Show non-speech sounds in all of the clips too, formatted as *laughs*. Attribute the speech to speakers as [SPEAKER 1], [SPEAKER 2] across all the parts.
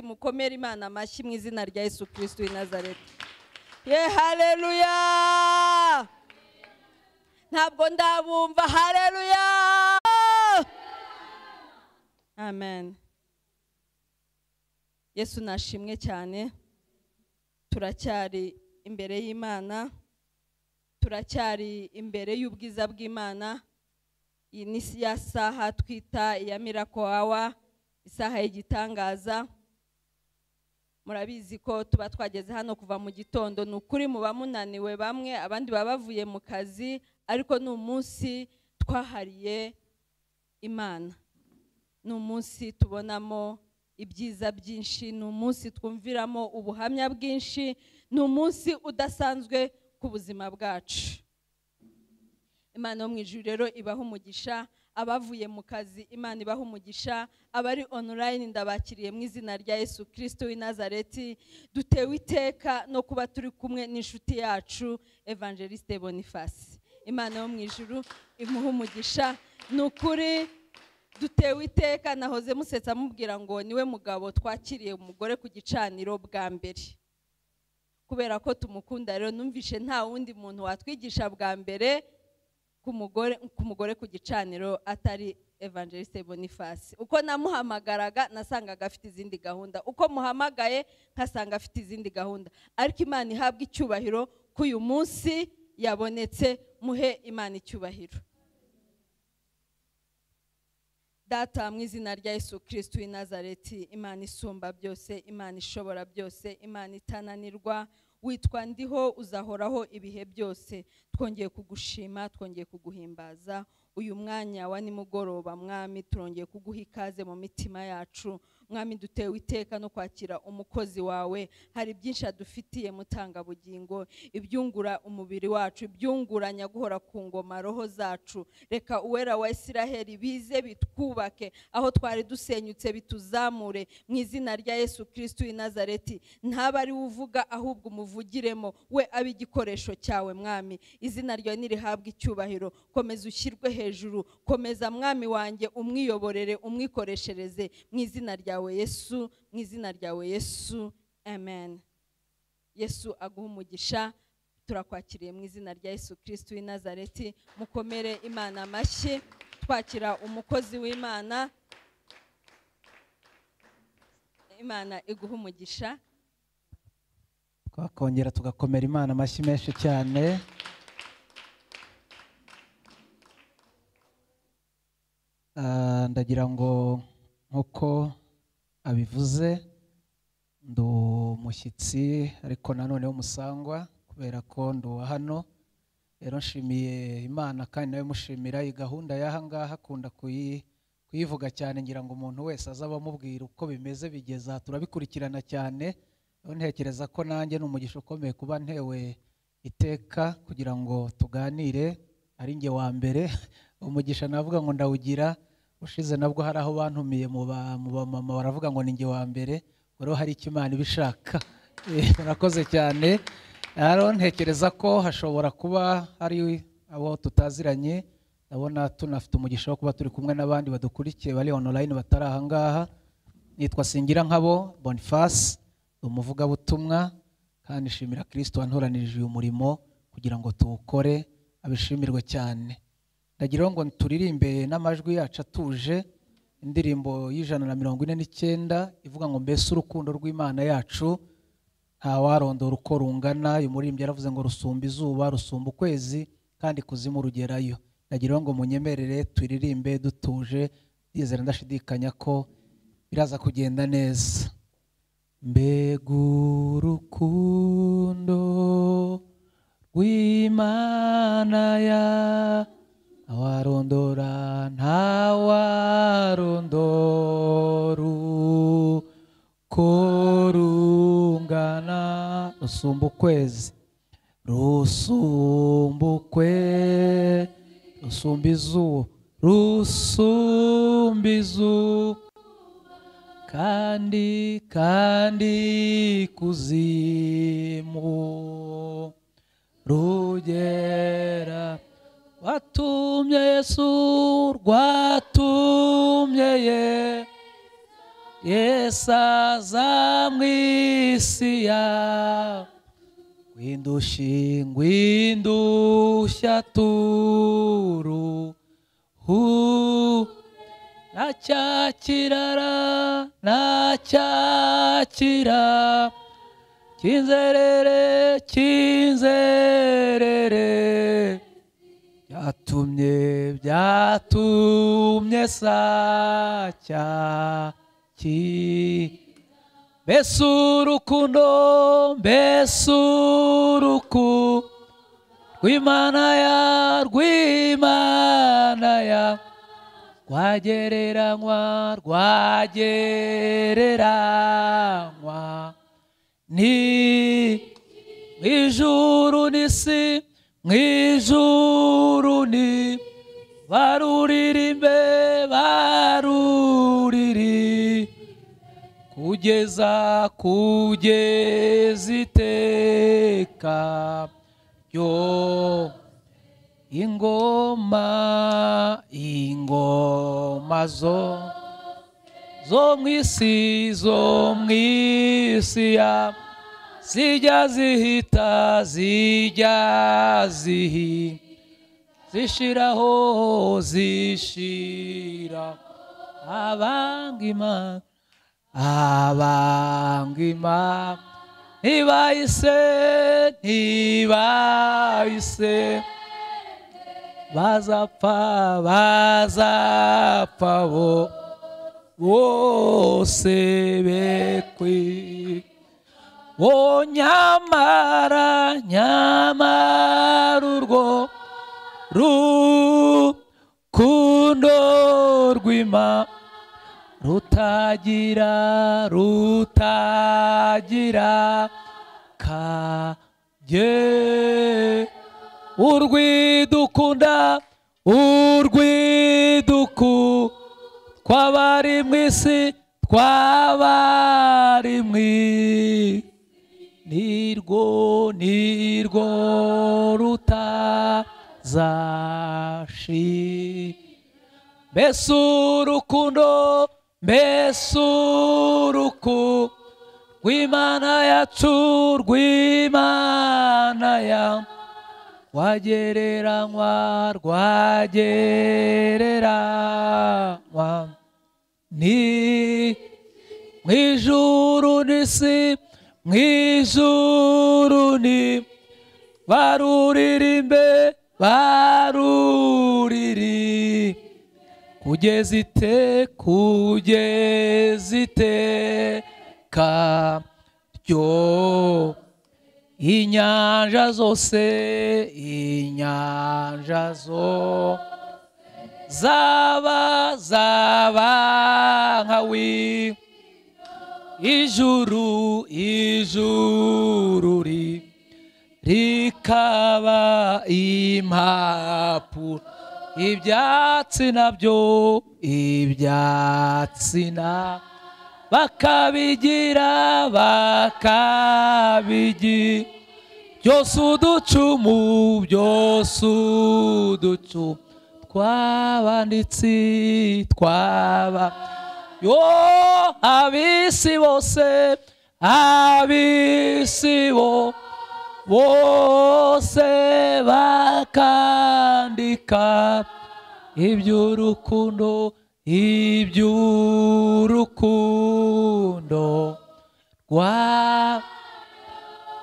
[SPEAKER 1] ati mukomere imana amashyi mu izina rya yesu kirisiti w'i nazareti ye hareruya ntabwo ndabumva hareruya amen yesu nashimwe cyane turacyari imbere y'imana turacyari imbere y'ubwiza bw'imana iyi ni ya saha twita iya mirako isaha y'igitangaza murabizi ko tuba twageze hano kuva mu gitondo ni ukuri muba munaniwe bamwe abandi baba bavuye mu kazi ariko ni umunsi twahariye imana ni umunsi tubonamo ibyiza byinshi ni umunsi twumviramo ubuhamya bwinshi ni umunsi udasanzwe ku buzima bwacu imana yo mu ijuru rero ibaho umugisha abavuye mu kazi imana ibaha umugisha abari online ndabakiriye mu izina rya yesu kirisito w'i nazareti dutewe iteka no kuba turi kumwe n'inshuti yacu evangeliste bonifasi imana yo mu ijuru imuha umugisha ni ukuri dutewe iteka nahoze musetsa amubwira ngo niwe mugabo twakiriye umugore ku gicaniro bwa mbere kubera ko tumukunda rero numvise nta wundi muntu watwigisha bwa mbere ku mugore ku gicaniro atari evangeliste boniface uko namuhamagaraga nasangaga afite izindi gahunda uko muhamagaye nkasanga afite izindi gahunda ariko imana ihabwa icyubahiro ko uyu munsi yabonetse muhe imana icyubahiro data mu izina rya Yesu kirisiti w'i nazareti imana isumba byose imana ishobora byose imana itananirwa witwa ndiho uzahoraho ibihe byose twongeye kugushima twongeye kuguhimbaza uyu mwanya wa nimugoroba mwami turongeye kuguha ikaze mu mitima yacu mwami dutewe iteka no kwakira umukozi wawe hari byinshi adufitiye mutangabugingo ibyungura umubiri wacu ibyunguranya guhora ku ngoma roho zacu reka uwera wa isiraheli bize bitwubake aho twari dusenyutse bituzamure mu izina rya yesu kirisitu i nazareti ntaba ari we uvuga ahubwo umuvugiremo we abe igikoresho cyawe mwami izina ryawe nirihabwe icyubahiro komeza ushyirwe hejuru komeza mwami wanjye umwiyoborere umwikoreshereze mu izina ryawe ryawe yesu mu izina ryawe yesu amen yesu aguha umugisha turakwakiriye mu izina rya yesu kirisiti w'i nazareti mukomere imana amashyi twakira umukozi w'imana imana iguha umugisha
[SPEAKER 2] twakongera tugakomera imana amashyi menshi cyane ah, ndagira ngo nk'uko abivuze ndu umushyitsi ariko nanone w'umusangwa kubera ko ndi hano rero nshimiye imana kandi nawe mushimira iyi gahunda y'aha ngaha akunda kuyivuga cyane ngira ngo umuntu wese azaba amubwira uko bimeze bigeza turabikurikirana cyane ntekereza ko nanjye ni umugisha ukomeye kuba ntewe iteka kugira ngo tuganire ari njye wa mbere *laughs* umugisha navuga ngo ndawugira ushize nabwo hari aho bantumiye mu bamama baravuga ngo ni wa mbere uriho hari icyo imana ibishaka *laughs* eh, murakoze cyane rero ntekereza ko hashobora kuba hari abo tutaziranye ndabona tunafite umugisha wo kuba turi kumwe n'abandi badukurikiye bari onorayini batari aha ngaha nitwa singira nkabo boniface umuvugabutumwa kandi nshimira kirisito wantoranirije uyu murimo kugira ngo tuwukore abishimirwe cyane ndagira ngo turirimbe n'amajwi yacu atuje indirimbo y'ijana na mirongo ine n'icyenda ivuga ngo mbese urukundo rw'imana yacu ntawarondora uko rungana uyu muririmbyi yaravuze ngo rusumba izuba rusumba ukwezi kandi kuzimu urugerayo ndagira ngo munyemerere turirimbe dutuje yizera ndashidikanya ko biraza kugenda neza mbega urukundo rw'imana yacu Awarundoran hawarundoru korungana rusumbukwezi rusumbukwe rusumbizuba rusumbizu kandi kandi kuzimu rugera watumye yesu rwatumye ye yesu aza mu isi yawe windushi ngwindushya turu hu na cya kirara na cya kira cy'inzerere cy'inzerere byatumye byatumye sacya mbese urukundo mbese urukundo rw'imana ya rw'imana ya rwagereranywa rwagereranywa ni mu ijuru n'isi mu ijuru baruririmbe baruriri kugeza kugeza iteka yo ingoma ingoma zo zo mu isi zo mu isi ya zijya zihita zijya zihi zishiraho zishira abangima abangima ntibayise ntibayise bazapfa bazapfa bo bose bekwi wo nyamara nyamara urwo rukundo rw'ima rutagira rutagira kage urwidukunda urwiduku twabari mu isi twabari mu nirwo nirwo ruta zashi mbese urukundo mbese uruku rw'imana yacu rw'imana ya rwagereranywa rwagereranywa ni mu ijuru n'isi mu ijuru ni baruririmbe baruriri kugeza ite Ka Jo ryo inyanja zose inyanja zose zaba zaba nkawe ijuru ijuru ri bikaba impapuro ibyatsi nabyo ibyatsi na bakabigira bakabigira byose uducumu byose uducumu tw'abanditsi twaba yo abisi bose abisi bo bose bakandika iby'urukundo iby'urukundo rwa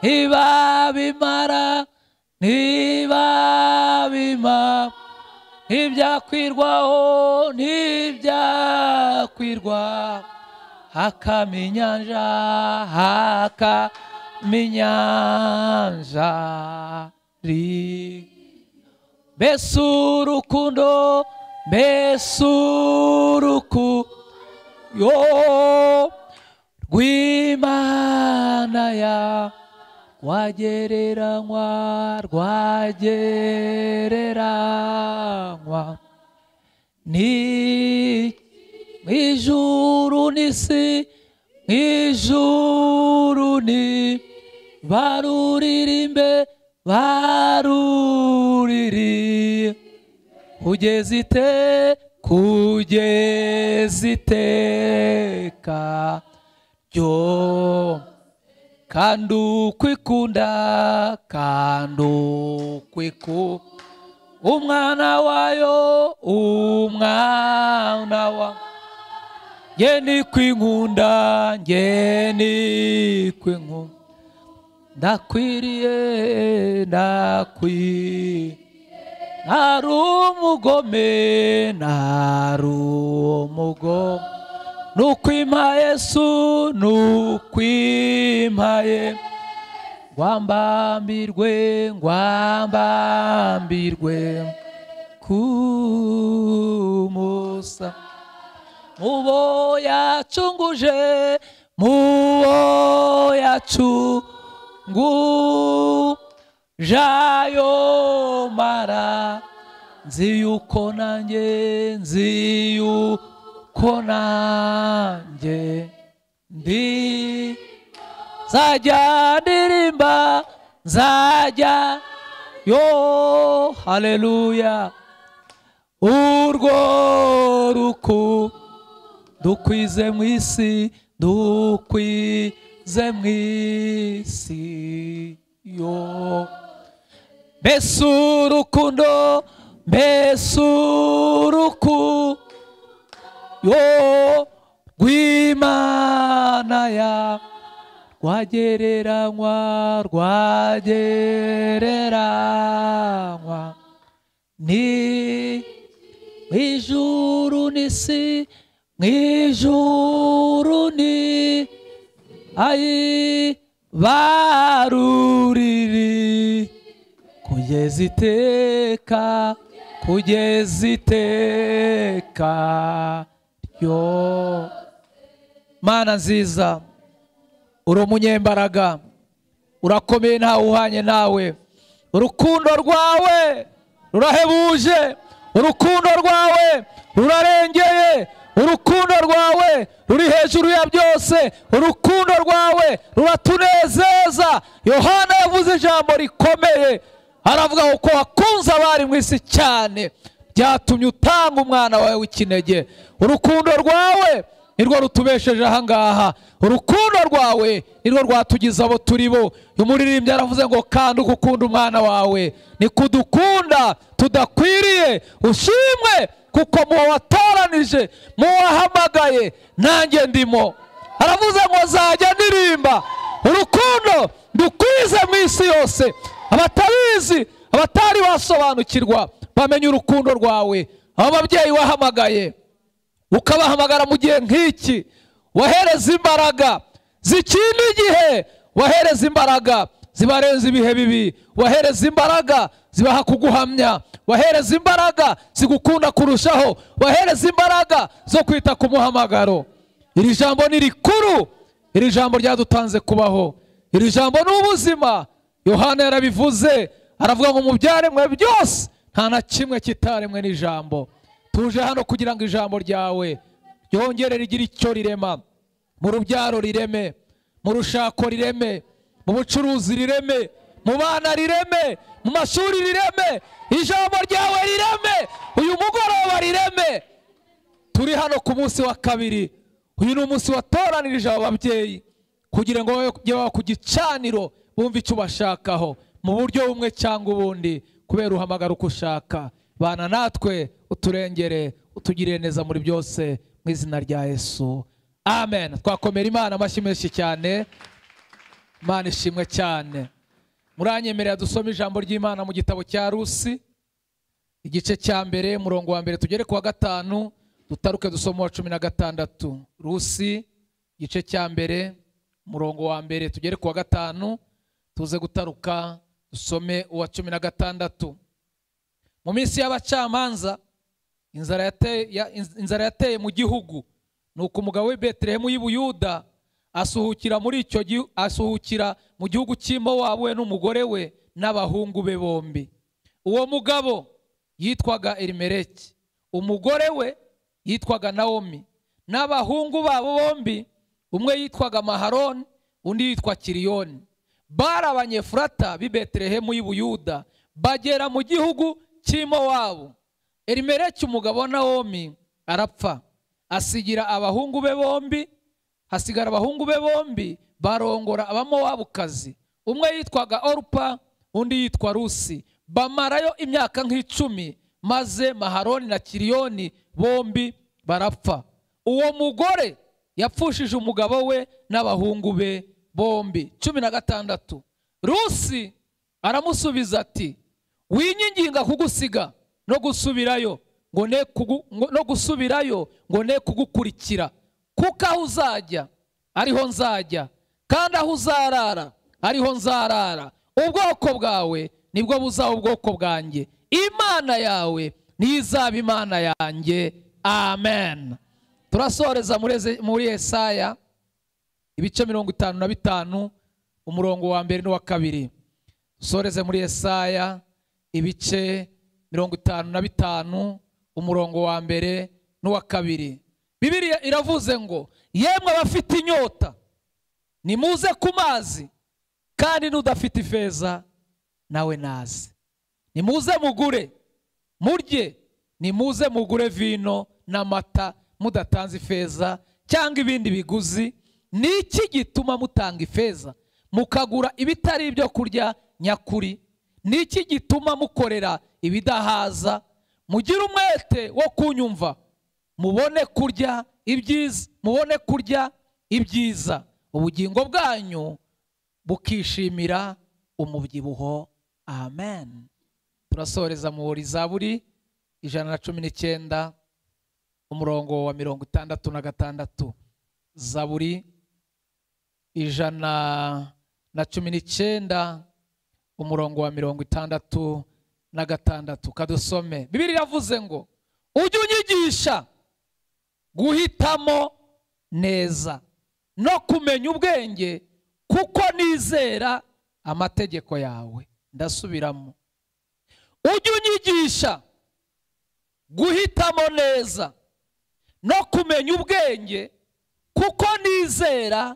[SPEAKER 2] ntibabimara ntibabima ntibyakwirwaho ntibyakwirwa hakama inyanja haka minyanjari mbese urukundo mbese yo rw'imana ya rwagereranywa rwagereranywa ni mu ijuru n'isi mu ijuru ni baruririmbe baruriri kugeza ite kugeza iteka ryo kandi ukwikunda kandi ukwiku umwana wayo umwana wa nge ni kwinkunda nge ni kwinkunda ndakwiriye ndakwiriye ntari umugome ntari umugome nukwima yesu nukwima ye ngwambambirwe ngwambambirwe kumusa mubo yacunguje mubo yacunguje ngujayo mara nzi yuko nanjye nzi yuko nanjye ndi nzajya ndirimba nzajya yo haleluya urwo ruku dukwize mu isi dukwiye ze mw'isi yo yo rw'imana ya rwagereranywa rwagereranywa ni mu ijuru n'isi mu ijuru ni ayi baruriri kugeza iteka kugeza iteka yo mana nziza uri umunyembaraga urakomeye ntawe uhanye nawe urukundo rwawe rurahebuje urukundo rwawe rurarengeye urukundo rwawe ruri hejuru ya byose urukundo rwawe ruratunezeza yohana yavuze ijambo rikomeye aravuga uko wakunze abari mu isi cyane byatumye utanga umwana wawe w'ikinege urukundo rwawe nirwo rutubesheje ahangaha urukundo rwawe nirwo rwatugize abo turi bo umuririmbyi aravuze ngo kandi uko umwana wawe ni kudukunda tudakwiriye ushimwe kuko mu watoranije muwahamagaye, nanjye ndimo aravuze ngo nzajya ndirimba urukundo dukwize mu isi yose abatabizi abatari basobanukirwa bamenye urukundo rwawe aba babyeyi wahamagaye ukabahamagara mu gihe nk'iki wahereza imbaraga zikindi gihe wahereza imbaraga zibarenze ibihe bibi wahereza imbaraga zibaha kuguhamya wahereza imbaraga zigukunda kurushaho wahereza imbaraga zo kwita ku muhamagaro iri jambo ni rikuru iri jambo ryadutanze kubaho iri jambo ni ubuzima yohana yarabivuze aravuga ngo mu byaremwe byose nta na kimwe kitaremwe n'ijambo tuje hano kugira ngo ijambo ryawe ryongere rigire icyo rirema mu rubyaro rireme mu rushako rireme mu bucuruzi rireme mu bana rireme mu mashuri rireme ijambo ryawe rireme uyu mugoroba rireme turi hano ku munsi wa kabiri uyu ni umunsi watoranirije abo babyeyi kugira ngo babe ku gicaniro bumve icyo bashakaho mu buryo bumwe cyangwa ubundi kubera uhamagara uko ushaka bana natwe uturengere utugirire neza muri byose mu izina rya yesu amen twakomera imana amashyi menshi cyane imana ishimwe cyane muranyemerera dusoma ijambo ry'imana mu gitabo cya rusi igice cya mbere murongo wa mbere tugere ku wa gatanu dutaruke dusoma uwa cumi na gatandatu rusi igice cya mbere murongo wa mbere tugere ku wa gatanu tuze gutaruka dusome uwa cumi na gatandatu mu minsi y'abacamanza inzara yateye mu gihugu ni uko umugabo w'i y'i Buyuda asuhukira muri icyo asuhukira mu gihugu cy'imo we n'umugore we n'abahungu be bombi uwo mugabo yitwaga erimereki umugore we yitwaga nawomi n'abahungu babo bombi umwe yitwaga maharoni undi yitwa kiriyoni bari abanyefurata b'i beterehemu y'ubuyuda bagera mu gihugu cy'imo wabo erimereki umugabo nawomi arapfa asigira abahungu be bombi hasigara abahungu be bombi barongora abamowabukazi umwe yitwaga orupa undi yitwa rusi bamarayo imyaka nk'icumi maze maharoni na kiriyoni bombi barapfa uwo mugore yapfushije umugabo we n'abahungu be bombi cumi na gatandatu rusi aramusubiza ati winyinginga kugusiga no gusubirayo ngo ne kugusubirayo ngo kugukurikira kuko aho uzajya ariho nzajya kandi aho uzarara ariho nzarara ubwoko bwawe nibwo buzaba ubwoko bwanjye imana yawe niyo izaba imana yanjye amen turasoreza muri esaya ibice mirongo itanu na bitanu umurongo wa mbere n'uwa kabiri dusoreze muri esaya ibice mirongo itanu na bitanu umurongo wa mbere n'uwa kabiri bibiriya iravuze ngo yemwe abafite inyota nimuze ku mazi kandi n'udafite ifeza nawe naze nimuze mugure murye nimuze mugure vino n'amata mudatanze ifeza cyangwa ibindi biguzi ni iki gituma mutanga ifeza mukagura ibitari ibyo kurya nyakuri ni iki gituma mukorera ibidahaza mugire umwete wo kunyumva mubone kurya ibyiza mubone kurya ibyiza ubugingo bwanyu bukishimira umubyibuho amen turasoreza mu buri za buri ijana na cumi n'icyenda umurongo wa mirongo itandatu na gatandatu zaburi ijana na cumi n'icyenda umurongo wa mirongo itandatu na gatandatu kadusome bibiri yavuze ngo ujye unyigisha guhitamo neza no kumenya ubwenge kuko nizera amategeko yawe ndasubiramo ujye unyigisha guhitamo neza no kumenya ubwenge kuko nizera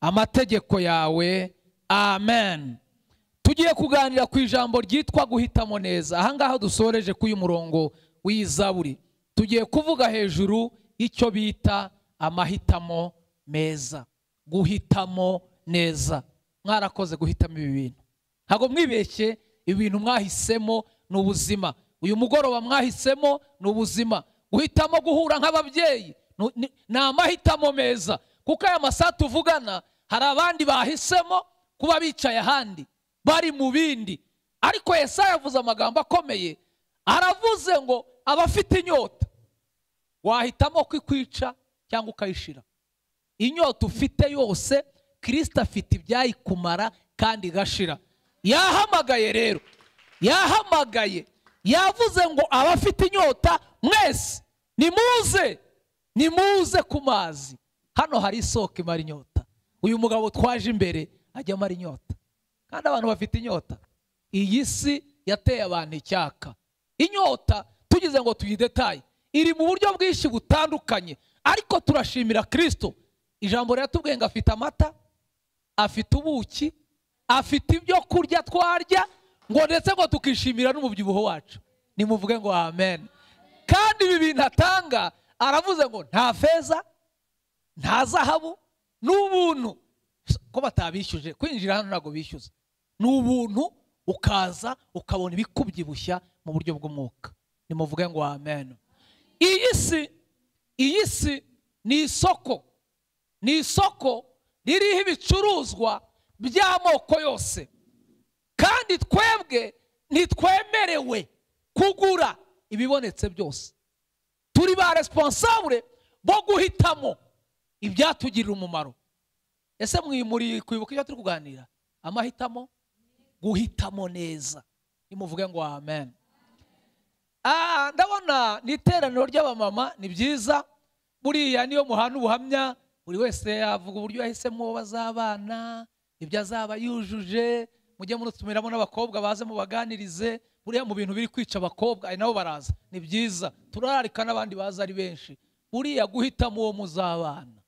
[SPEAKER 2] amategeko yawe amen tugiye kuganira ku ijambo ryitwa guhitamo neza ahangaha dusoreje ku uyu murongo w'izaburi tugiye kuvuga hejuru icyo bita amahitamo meza guhitamo neza mwarakoze guhitamo ibi bintu ntabwo mwibeshye ibintu mwahisemo ni ubuzima uyu mugoroba mwahisemo ni ubuzima guhitamo guhura nk'ababyeyi ni amahitamo meza kuko aya masaha tuvugana hari abandi bahisemo kuba bicaye ahandi bari mu bindi ariko yesi yavuze amagambo akomeye aravuze ngo abafite inyota wahitamo kwikwica cyangwa ukayishira inyota ufite yose kirisita afite ibyayikumara kandi igashira yahamagaye rero yahamagaye yavuze ngo abafite inyota mwese nimuze nimuze ku mazi hano hari isoko imara inyota uyu mugabo twaje imbere ajya amara inyota kandi abantu bafite inyota iyi si yateye abantu icyaka inyota tugize ngo tuyidetaye iri mu buryo bwinshi butandukanye ariko turashimira kirisito ijambo riratubwiye ngo afite amata afite ubuki afite ibyo kurya twarya ngo ndetse ngo tukishimira n'umubyibuho wacu nimuvuge ngo amen kandi ibi bintu atanga aravuze ngo nta feza nta zahabu n'ubuntu ko batabishyuje kwinjira hano ntabwo bishyuze ni ubuntu ukaza ukabona ibikubyibushya mu buryo bw'umwuka nimuvuge ngo amen iyi si iyi si ni isoko ni isoko ririho ibicuruzwa by'amoko yose kandi twebwe ntitwemerewe kugura ibibonetse byose turi ba responsable bo guhitamo ibyatugirira umumaro ese mwimuriye kwibuka ibyo turi kuganira amahitamo guhitamo neza nimuvuge ngo amen Ah, ndabona ni iteraniro ry'abamama ni byiza buriya niyo muhana ubuhamya buri wese yavuga uburyo yahisemo bazabana ibyo azaba yujuje mujye mutumiramo n'abakobwa baze mubaganirize buriya mu bintu biri kwica abakobwa ari nabo baraza ni byiza turararika n'abandi baza ari benshi buriya guhitamo uwo muzabana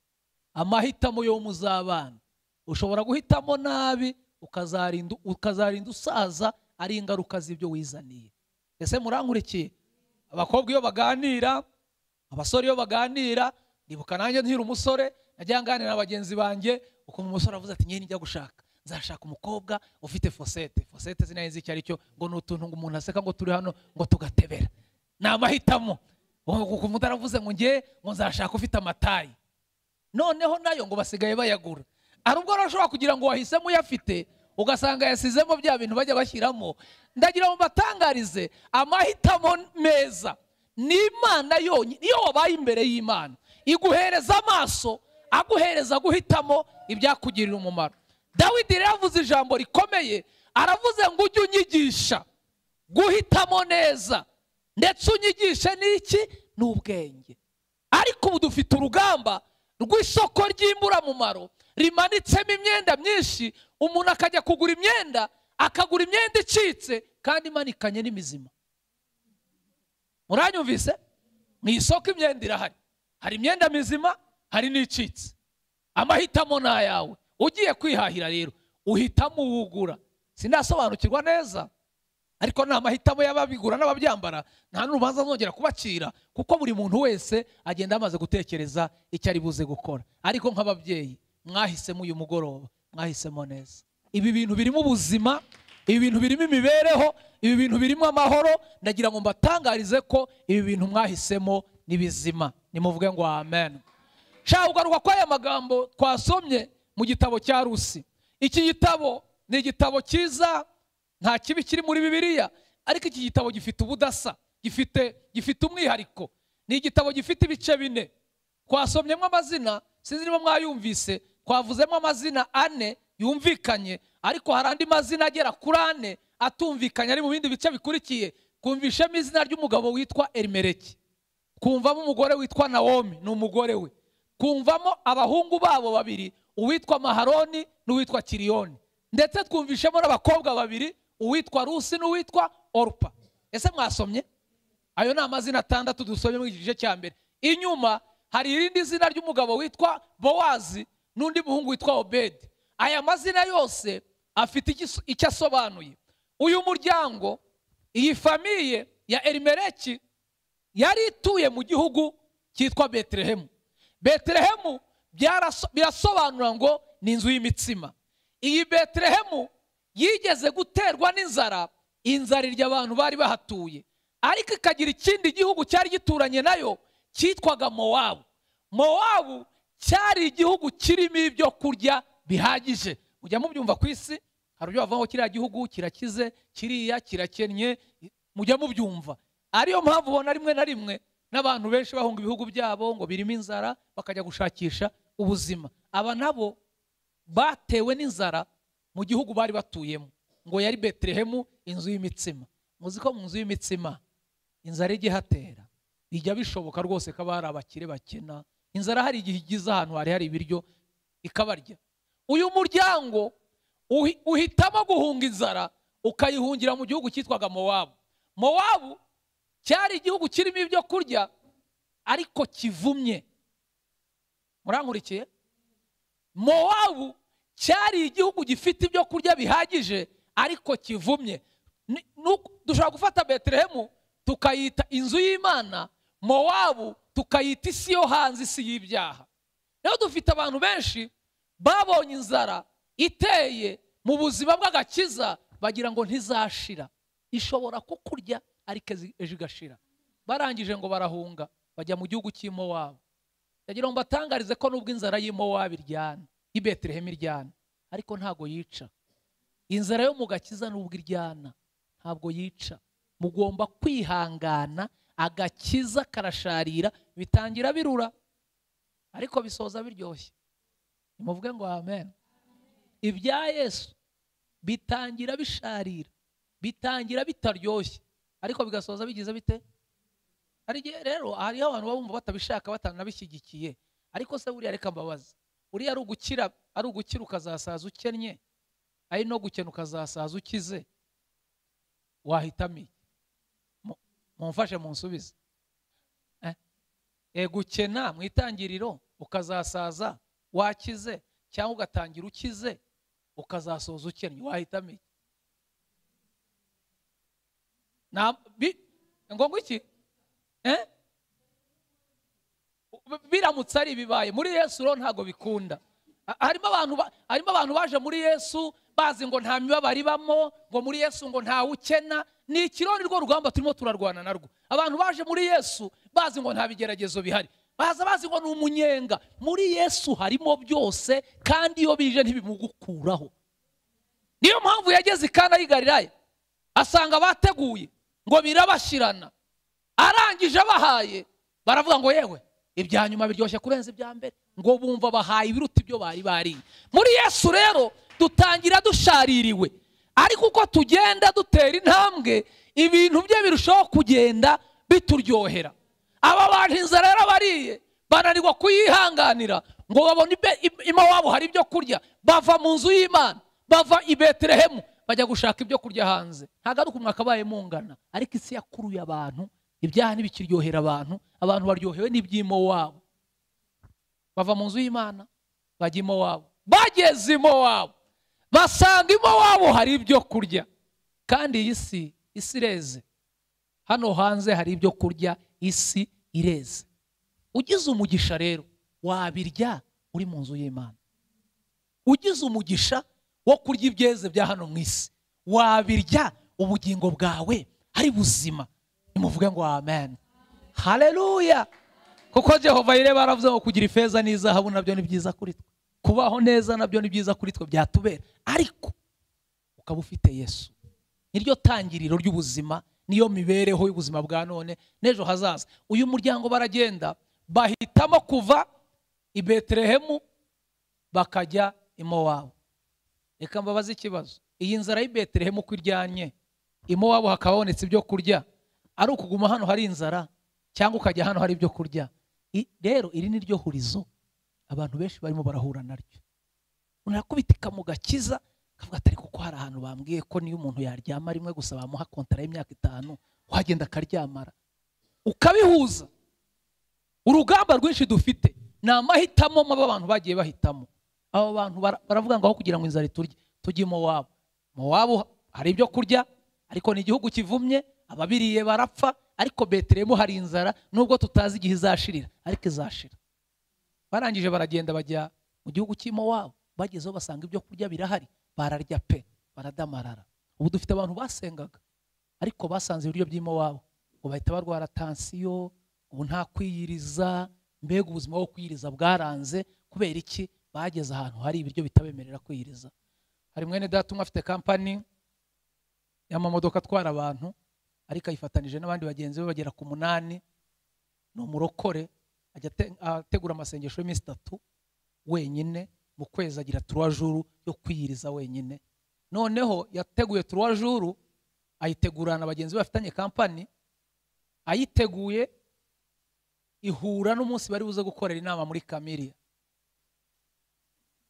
[SPEAKER 2] amahitamo y'uwo muzabana ushobora guhitamo nabi ukazarinda usaza ari ingaruka z'ibyo wizaniye ese murankurikiye abakobwa iyo baganira abasore iyo baganira ndibuka nanjye ntira umusore najya nganira na bagenzi banjye ukuntu umusore avuze ati njye njya gushaka nzashaka umukobwa ufite fosete fosete zinarinzi icyo ari cyo ngo ni utuntu ngo umuntu aseka ngo turi hano ngo tugatebera ni amahitamo ukuntu utaravuze ngo nge ngo nzashaka ufite amatayi noneho nayo ngo basigaye bayagura hari ubwo rero ushobora kugira ngo wahisemo uyafite ugasanga yasizemo bya bintu bajya bashyiramo ndagira ngo mbatangarize amahitamo meza ni imana yonyine iyo wabaye imbere y'imana iguhereza amaso aguhereza guhitamo ibyakugirira umumaro dawidi rero avuze ijambo rikomeye aravuze ngo ujye unyigisha guhitamo neza ndetse unyigishe n'iki ni ubwenge ariko ubu dufite urugamba rw'isoko ry'imburamumaro rimanitsemo imyenda myinshi umuntu akajya kugura imyenda akagura imyenda icitse kandi imanikanye n'imizima muranyumvise mu isoko imyenda irahari hari imyenda mizima hari n'icitse amahitamo ni ayawe ugiye kwihahira rero uhitamo uwugura sinasobanukirwa neza ariko ni amahitamo y'ababigura n'ababyambara nta n'urubanza nzongera kubacira kuko buri muntu wese agenda amaze gutekereza icyo ari buze gukora ariko nk'ababyeyi mwahisemo uyu mugoroba mwahisemo neza ibi bintu birimo ubuzima ibi bintu birimo imibereho ibi bintu birimo amahoro ndagira ngo mbatangarize ko ibi bintu mwahisemo ni bizima nimuvuge ngo amen nshaka kugaruka ko aya magambo twasomye mu gitabo cya rusi iki gitabo ni igitabo cyiza nta kibi kiri muri bibiliya ariko iki gitabo gifite ubudasa gifite gifite umwihariko ni igitabo gifite ibice bine twasomyemo amazina sinzi niba mwayumvise twavuzemo amazina ane yumvikanye ariko hari andi mazina agera kuri ane atumvikanye ari mu bindi bice bikurikiye twumvishemo izina ry'umugabo witwa erimereki twumvamo umugore witwa nawomi ni umugore we twumvamo abahungu babo babiri uwitwa maharoni n'uwitwa kiriyoni ndetse twumvishemo n'abakobwa babiri uwitwa rusi n'uwitwa orupa ese mwasomye ayo ni amazina atandatu dusomye muri gice cya mbere inyuma hari irindi zina ry'umugabo witwa bowazi n'undi muhungu witwa obedi aya mazina yose afite icyo asobanuye uyu muryango iyi famiye ya erimereki yari ituye mu gihugu cyitwa betelehemu betelehemu birasobanura ngo ni inzu y'imitsima iyi betelehemu yigeze guterwa n'inzara inzara irya abantu bari bahatuye ariko ikagira ikindi gihugu cyari gituranye nayo cyitwaga mowabu mowabu cyari igihugu kirimo ibyo kurya bihagije mujya mubyumva ku isi hari ubyo bavuga ngo kiriya gihugu kirakize kiriya kirakennye mujya mubyumva ariyo mpamvu ubona rimwe na rimwe n'abantu benshi bahunga ibihugu byabo ngo birimo inzara bakajya gushakisha ubuzima aba nabo batewe n'inzara mu gihugu bari batuyemo ngo yari beterehemu inzu y'imitsima muzi ko mu nzu y'imitsima inzara ijya ihatera bijya bishoboka rwose ko aba abakire bakina. inzara hari igihe igize ahantu hari hari ibiryo ikabarya uyu muryango uhitamo guhunga inzara ukayihungira mu gihugu cyitwaga mowabu mowabu cyari igihugu kirimo ibyo kurya ariko kivumye murankurikiye mowabu cyari igihugu gifite ibyo kurya bihagije ariko kivumye dushobora gufata betelehemu tukayita inzu y'imana mowabu tukayita isi yo hanze isi y'ibyaha rero dufite abantu benshi babonye inzara iteye mu buzima bw'agakiza bagira ngo ntizashira ishobora kukurya ariko ejo igashira barangije ngo barahunga bajya mu gihugu cy'imo wabo ndagira ngo mbatangarize ko nubwo inzara y'imo wabo iryana y'i iryana ariko ntabwo yica inzara yo mu gakiza nubwo iryana ntabwo yica mugomba kwihangana agakiza karasharira bitangira birura ariko bisoza biryoshye nimuvuge ngo amen ibya yesu bitangira bisharira bitangira bitaryoshye ariko bigasoza bigize bite rero hariho abantu baba bumva batabishaka batanabishyigikiye ariko se buriya reka mbabaza uriya ari ugukira ari ugukira ukazasaza ukennye ari no gukena ukazasaza ukize wahitamiye mumfashe munsubize eh? eh, gukena mu itangiriro ukazasaza wakize cyangwa ugatangira ukize ukazasoza ukennye wahitamo iki ngombwa iki eh? biramutse ari ibibaye muri yesu rero ntabwo bikunda harimo abantu harimo abantu baje muri yesu bazi ngo nta mibabaro ibamo ngo muri yesu ngo ntawe ukena ni ikironi rwo rugamba turimo turarwana narwo abantu baje muri yesu bazi ngo nta bigeragezo bihari baza bazi ngo ni umunyenga muri yesu harimo byose kandi iyo bije ntibimugukuraho niyo mpamvu yageze i kana y'igariraya asanga bateguye ngo birabashirana arangije abahaye baravuga ngo yewe ibya nyuma biryoshye kurenza ibya mbere ngo bumva bahaye ibiruta ibyo bari bariye muri yesu rero dutangira dushaririwe ariko uko tugenda dutera intambwe ibintu bye birushaho kugenda bituryohera aba bantu inzara yarabariye bananirwa kuyihanganira ngo babone iwabo hari ibyo kurya bava mu nzu y'imana bava i beterehemu bajya gushaka ibyo kurya hanze ntabwo ari uku mwakabaye mungana ariko isi yakuruye abantu ibyaha ntibikiryohera abantu abantu baryohewe n'ibyimo wabo bava mu nzu y'imana bajya imo wabo bageze imo wabo basanga iwabo hari ibyo kurya kandi iyi si isi ireze hano hanze hari ibyo kurya isi ireze ugize umugisha rero wabirya uri mu nzu y'imana ugize umugisha wo kurya ibyeze bya hano mu isi wabirya ubugingo bwawe ari buzima nimuvuge ngo amen hareruya kuko jehova yireba aravuze ngo kugira ifeza n'izahabu nabyo ni byiza kuri twe kubaho neza nabyo ni byiza kuri twe byatubera ariko ukaba ufite yesu niryo tangiriro ry'ubuzima niyo mibereho y'ubuzima bwa none n'ejo hazaza uyu muryango baragenda bahitamo kuva i beterehemu bakajya i mowabu reka mbabaze ikibazo iyi nzara y'i beterehemu ko iryanye i mowabu hakaba habonetse ibyo kurya ari ukuguma hano hari inzara cyangwa ukajya hano hari ibyo kurya rero iri ni ryo hurizo abantu benshi barimo barahura naryo umuntu arakubita mu gakiza akavuga atari kuko hari ahantu bambwiye ko niyo umuntu yaryama rimwe gusa bamuha kontara y'imyaka itanu wagenda akaryamara ukabihuza urugamba rwinshi dufite ni amahitamo maba abantu bagiye bahitamo abo bantu baravuga ngo aho kugira ngo inzara iturye tujye mu wabo mu hari ibyo kurya ariko ni igihugu kivumye ababiriye barapfa ariko beteremo hari inzara nubwo tutazi igihe izashirira ariko izashira barangije baragenda bajya mu gihugu cy'imo wabo bagezeho basanga ibyo kurya birahari bararya pe baradamarara ubu dufite abantu basengaga ariko basanze ibiryo by'imo wabo ngo bahita barwara tansiyo ubu nta kwiyiriza mbega ubuzima bwo kwiyiriza bwaranze kubera iki bageze ahantu hari ibiryo bitabemerera kwiyiriza hari mwene data umwe afite kampani y'amamodoka atwara abantu ariko ayifatanije n'abandi bagenzi be bagera ku munani ni umurokore ajya ah, ategura amasengesho y'iminsi itatu wenyine mu kwezi agira turajuru yo kwiyiriza wenyine noneho yateguye turajuru ayitegurana bagenzi be bafitanye kampani ayiteguye ihura n'umunsi bari buze gukorera inama muri kamiriya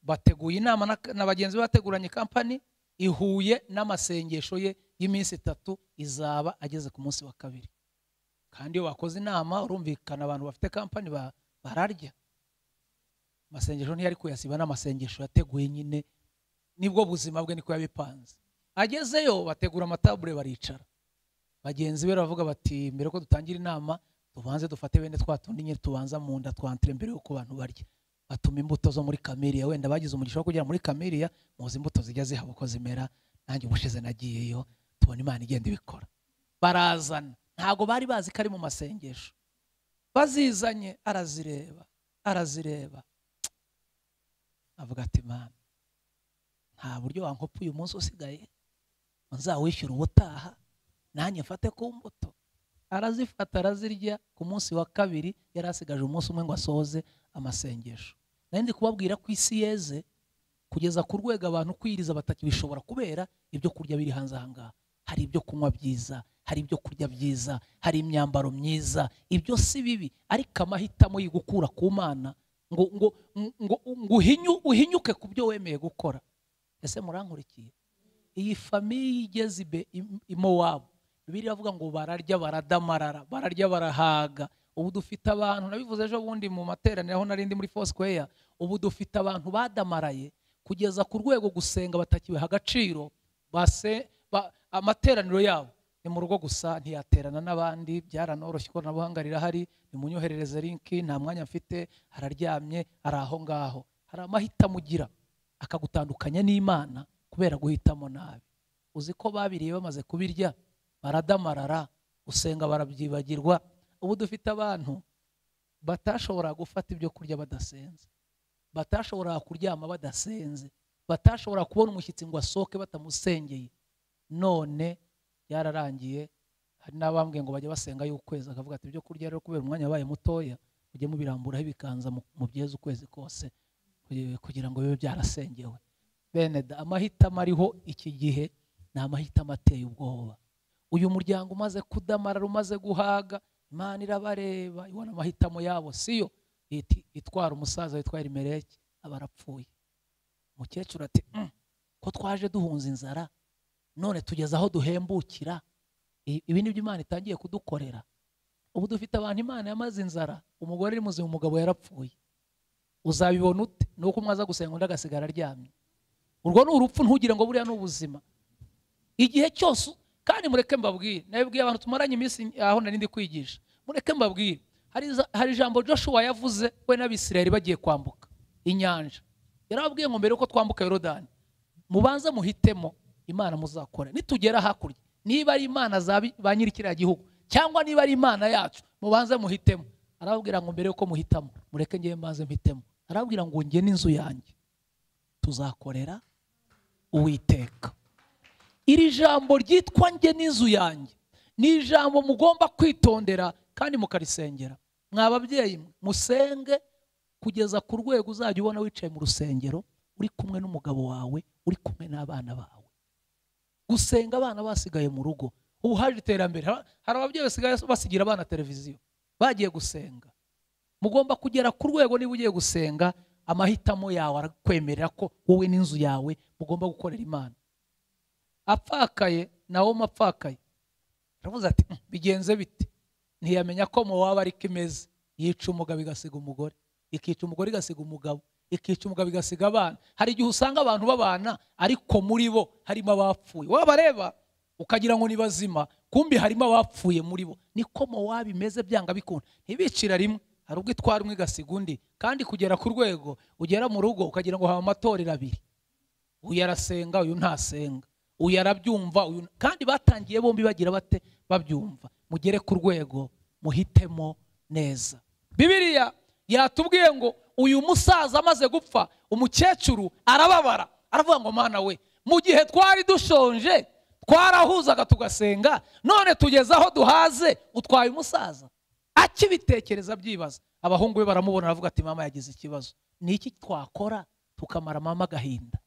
[SPEAKER 2] bateguye inama na bagenzi be bateguranye kampani ihuye n'amasengesho ye y'iminsi itatu izaba ageze ku munsi wa kabiri kandi iyo bakoze inama urumvikana abantu bafite kampani bararya amasengesho ntiyari kuyasiba n'amasengesho yateguye nyine nibwo buzima bwe niko yabipanze agezeyo bategura amatabure baricara bagenzi be baravuga bati mbere ko dutangira inama tubanze dufate bene twa tundi nyine tubanza mu nda twantire mbere y'uko abantu barya batuma imbuto zo muri kamiriya wenda bagize umugisha wo kugera muri kamiriya muzi imbuto zijya zihaba uko zimera nanjye ubushize nagiyeyo tubona imana igenda ibikora barazana ntabwo bari bazi ko ari mu masengesho bazizanye arazireba arazireba avuga ati mwana nta buryo wankopa uyu munsi usigaye nzawishyura ubutaha nanjye mfate ku mbuto arazifata arazirya ku munsi wa kabiri yari asigaje umunsi umwe ngo asohoze amasengesho nari ndi kubabwira ko isi yeze kugeza ku rwego abantu kwiriza batakibishobora kubera ibyo kurya biri hanze aha ngaha hari ibyo kunywa byiza hari ibyo kurya byiza hari imyambaro myiza ibyo si bibi ariko amahitamo yigukura ku mana ngo ngo ngo uhinyuke ku byo wemeye gukora ese murankurikiye iyi famiye igeze iwabo biriya avuga ngo bararya baradamarara bararya barahaga ubu dufite abantu nabivuze ejo bundi mu materaniro aho narindi muri fosquare ubu dufite abantu badamaraye kugeza ku rwego gusenga batakibaha agaciro amateraniro yabo ni mu rugo gusa ntiyaterana n'abandi byaranoroshye ikoranabuhanga rirahari nimunyoherereze linki nta mwanya mfite hararyamye ari aho ngaho hari amahitamo ugira akagutandukanya n'imana kubera guhitamo nabi uzi ko babiriye bamaze kubirya baradamarara gusenga barabyibagirwa ubu dufite abantu batashobora gufata ibyo kurya badasenze batashobora kuryama badasenze batashobora kubona umushyitsi ngo asohoke batamusengeye none yararangiye hari n'abambwiye ngo bajye basenga y'ukwezi akavuga ati ibyo kurya rero kubera umwanya wabaye mutoya mujye mubiramburaho ibiganza mu byeze ukwezi kose kugira ngo bibe byarasengewe bene da amahitamo ariho iki gihe ni amahitamo ateye ubwoba uyu muryango umaze kudamara umaze guhaga imana irabareba ibona amahitamo yabo siyo itwara umusaza witwa erimereke aba arapfuye umukecuru ati mm, ko twaje duhunze inzara none tugeze aho duhembukira ibi ni byo imana itangiye kudukorera ubu dufite abantu imana yamaze inzara umugore ari muzima umugabo yarapfuye uzabibona ute ni uko umwe aza gusenga undi agasigara aryamye urwo ni urupfu ntugire ngo buriya ni ubuzima igihe cyose kandi mureke mbabwire nabibwiye abantu tumaranye iminsi aho nari ndi kwigisha mureke mbabwire hari ijambo joshua yavuze we n'abisirayeli bagiye kwambuka inyanja yarababwiye ngo mbere yuko twambuka yorodani mubanza muhitemo imana muzakora nitugera hakurya niba ari imana za ba nyiri gihugu cyangwa niba ari imana yacu mubanze muhitemo arababwira ngo mbere yuko muhitamo mureke ngewe mbanze muhitemo arababwira ngo nge n'inzu yanjye tuzakorera uwiteka iri jambo ryitwa nge n'inzu yanjye ni ijambo mugomba kwitondera kandi mukarisengera mwa babyeyi musenge kugeza ku rwego uzajya ubona wicaye mu rusengero uri kumwe n'umugabo wawe uri kumwe n'abana bawe gusenga abana basigaye mu rugo ubu haje iterambere hari ababyeyi basigaye basigira abana televiziyo bagiye gusenga mugomba kugera ku rwego niba ugiye gusenga amahitamo yawe arakwemerera ko wowe n'inzu yawe mugomba gukorera imana apfakaye nawe mapfakaye aravuze ati mm, bigenze bite ntiyamenya ko mu waba ariko imeze yica umugabo igasiga umugore ikica umugore igasiga umugabo ikica umugabo igasiga abana hari igihe usanga abantu babana ariko muri bo harimo abapfuye wabareba ukagira ngo ni bazima kumbi harimo abapfuye muri bo niko mowabu imeze byanga bikunda ntibicira rimwe hari ubwo itwara umwe igasiga undi kandi kugera ku rwego ugera mu rugo ukagira ngo haba amatorero abiri uyu arasenga uyu ntasenga uyu arabyumva uyu kandi batangiye bombi bagira bate babyumva mugere ku rwego muhitemo neza bibiriya yatubwiye ngo uyu musaza amaze gupfa umukecuru arababara aravuga ngo mwana we mu gihe twari dushonje twarahuzaga tugasenga none tugeze aho duhaze utwaye umusaza akibitekereza byibaza abahungu be baramubona aravuga ati mama yagize ikibazo ni iki twakora tukamara mama agahinda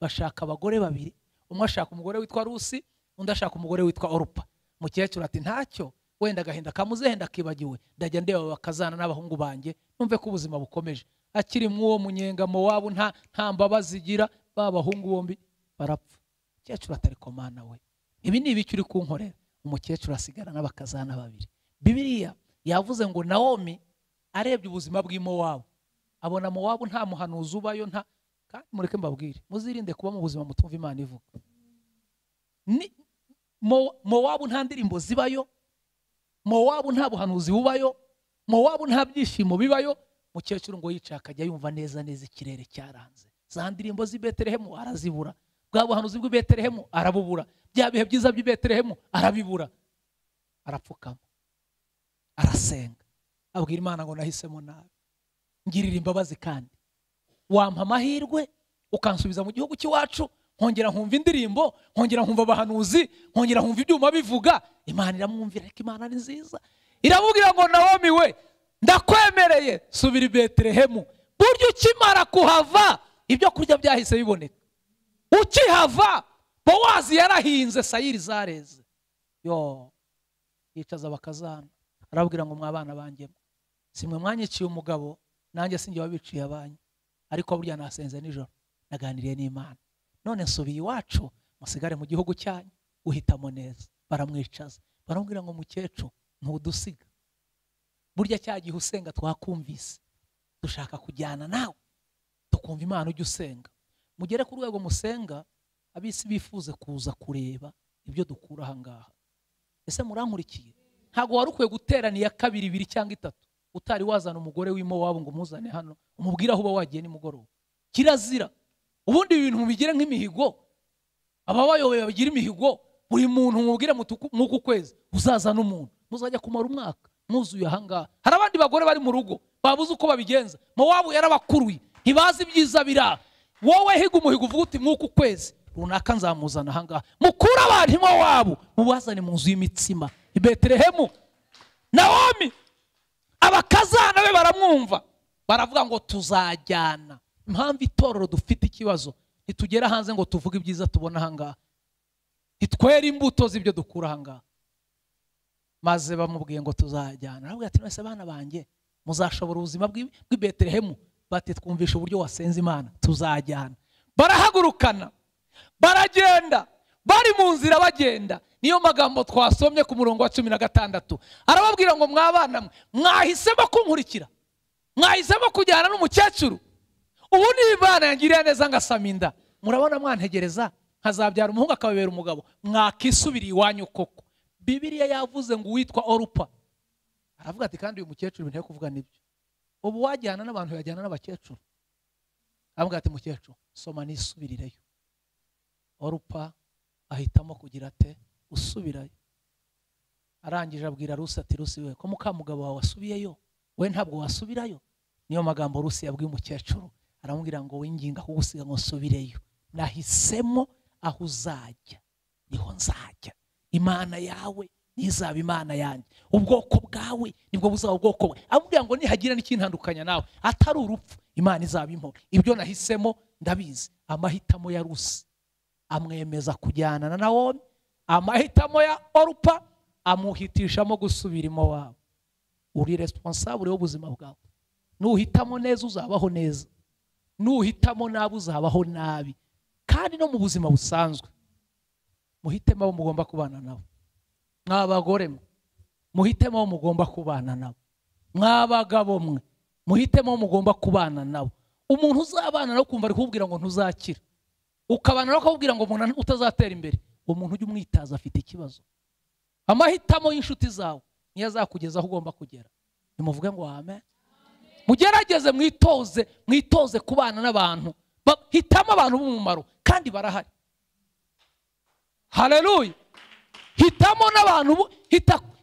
[SPEAKER 2] bashaka abagore babiri umwe ashaka umugore witwa rusi undi ashaka umugore witwa orupa mukecuru ati ntacyo wenda agahinda kamuze henda akibagiwe ndajya ndeba bakazana n'abahungu banjye numve ko ubuzima bukomeje akiri mw'uwo munyengamo wabo nta nta mbabazi igira ba bahungu bombi barapfa umukecuru atari komana we ibi ni ibiki uri kunkorera umukecuru asigara n'abakazana babiri bibiriya yavuze ngo nawomi arebye ubuzima bw'imowabu abona mowabu nta muhanuzi ubayo nta kandi mureke mbabwire muzirinde kuba mu buzima mutumva imana ivuga mowabu nta ndirimbo zibayo mowabu nta buhanuzi bubayo mowabu nta byishimo bibayo mukecuru ngo yicaye akajya yumva neza neza ikirere cyaranze za ndirimbo z'i betelehemu arazibura bwa buhanuzi bw'i betelehemu arabubura bya bihe byiza by'i betelehemu arabibura arapfukama arasenga abwira imana ngo nahisemo nabi ngirira imbabazi kandi wampa amahirwe ukansubiza mu gihugu cy'iwacu nkongera nkumva indirimbo nkongera nkumva abahanuzi nkongera nkumva ibyuma bivuga imana iramwumvira ariko imana ni nziza iramubwira ngo nawomi we ndakwemereye subira i beterehemu burya ukimara kuhava ibyo kurya byahise biboneka ukihava bowazi yarahinze sayiri zareze yo yicaza bakazana arabwira ngo mwabana banjyemo si mwe mwanyiciye umugabo nanjye sinjye wabiciye abanyu ariko burya nasenze nijoro naganiriye n'imana none nsubiye iwacu musigare mu gihugu cyanyu uhitamo neza baramwicaza baramubwira ngo mukecuru ntudusiga burya cya gihe usenga twakumvise dushaka kujyana nawe tukumva imana ujya usenga mugere ku rwego musenga abisi bifuze kuza kureba ibyo dukura ahangaha ese murankurikiye ntabwo wari ukwiye guteraniya kabiri ibiri cyangwa itatu utari wazana umugore w'imo wabo ngo umuzane hano umubwire aho uba wagiye nimugoroba kirazira ubundi ibintu mubigira nk'imihigo aba bagira imihigo buri muntu mubwire mwuka kwezi uzazana umuntu muzajya kumara umwaka mwuzuye ahangaha hari abandi bagore bari mu rugo babuze uko babigenza mowabu yarabakuruye ntibazi ibyiza biraha wowe higa umuhigo uvuga uti mwuka kwezi runaka nzamuzana ahangaha mukure abantu iwabo mubazane mu nzu y'imitsima i beterehemu nawomi abakazana be baramwumva baravuga ngo tuzajyana impamvu itorero dufite ikibazo ntitugera hanze ngo tuvuge ibyiza tubona ahangaha ntitwere imbuto z'ibyo dukura ahangaha maze bamubwiye ngo tuzajyana aravuga ati mwese bana banjye muzashobora ubuzima bw'i beterehemu bati twumvishe uburyo wasenze imana tuzajyana barahagurukana baragenda bari mu nzira bagenda niyo magambo twasomye ku murongo wa cumi na gatandatu arababwira ngo mwabana mwe mwahisemo kunkurikira mwahisemo kujyana n'umukecuru ubu nibana yangiriye neza ngasama inda murabona mwantegereza nkazabyara umuhungu akababera umugabo mwakisubiriye iwanyu koko bibiriya yavuze ngo uwitwa orupa aravuga ati kandi uyu mukecuru ibintu kuvuga nibyo ubu wajyana n'abantu yajyana n'abakecuru aravuga ati mukecuru soma nisubirireyo orupa ahitamo kugira ate usubirayo arangije abwira rusi ati rusi we ko mukamugabo wawe wasubiyeyo we ntabwo wasubirayo niyo magambo rusi yabwiye umukecuru aramubwira ngo winginga kugusiga ngo nsubireyo nahisemo aho uzajya niho nzajya imana yawe ntizaba imana yanjye ubwoko bwawe nibwo buzaba ubwoko bwe amubwira ngo nihagira n'ikintandukanya nawe atari urupfu imana izaba impora ibyo nahisemo ndabizi amahitamo ya rusi amwemeza kujyana na nawomi amahitamo ya orupa amuhitishamo gusubira iwabo uri responsable w'ubuzima bwawe nuhitamo neza uzabaho neza nuhitamo nabi uzabaho nabi kandi no mu buzima busanzwe muhitemo abo mugomba kubana nabo mwabagore mwe muhitemo abo mugomba kubana nabo mwabagabo mwe muhitemo abo mugomba kubana nabo umuntu uzabana nawe ukumva ari kumubwira ngo ntuzakira ukabana nawe akakubwira ngo utazatera imbere uwo muntu ujya umwitaza afite ikibazo amahitamo y'inshuti zawe niyo azakugezaho ugomba kugera nimuvuge ngo amen mugerageze mwitoze mwitoze kubana n'abantu hitamo abantu b'umumaro kandi barahari hareruye hitamo n'abantu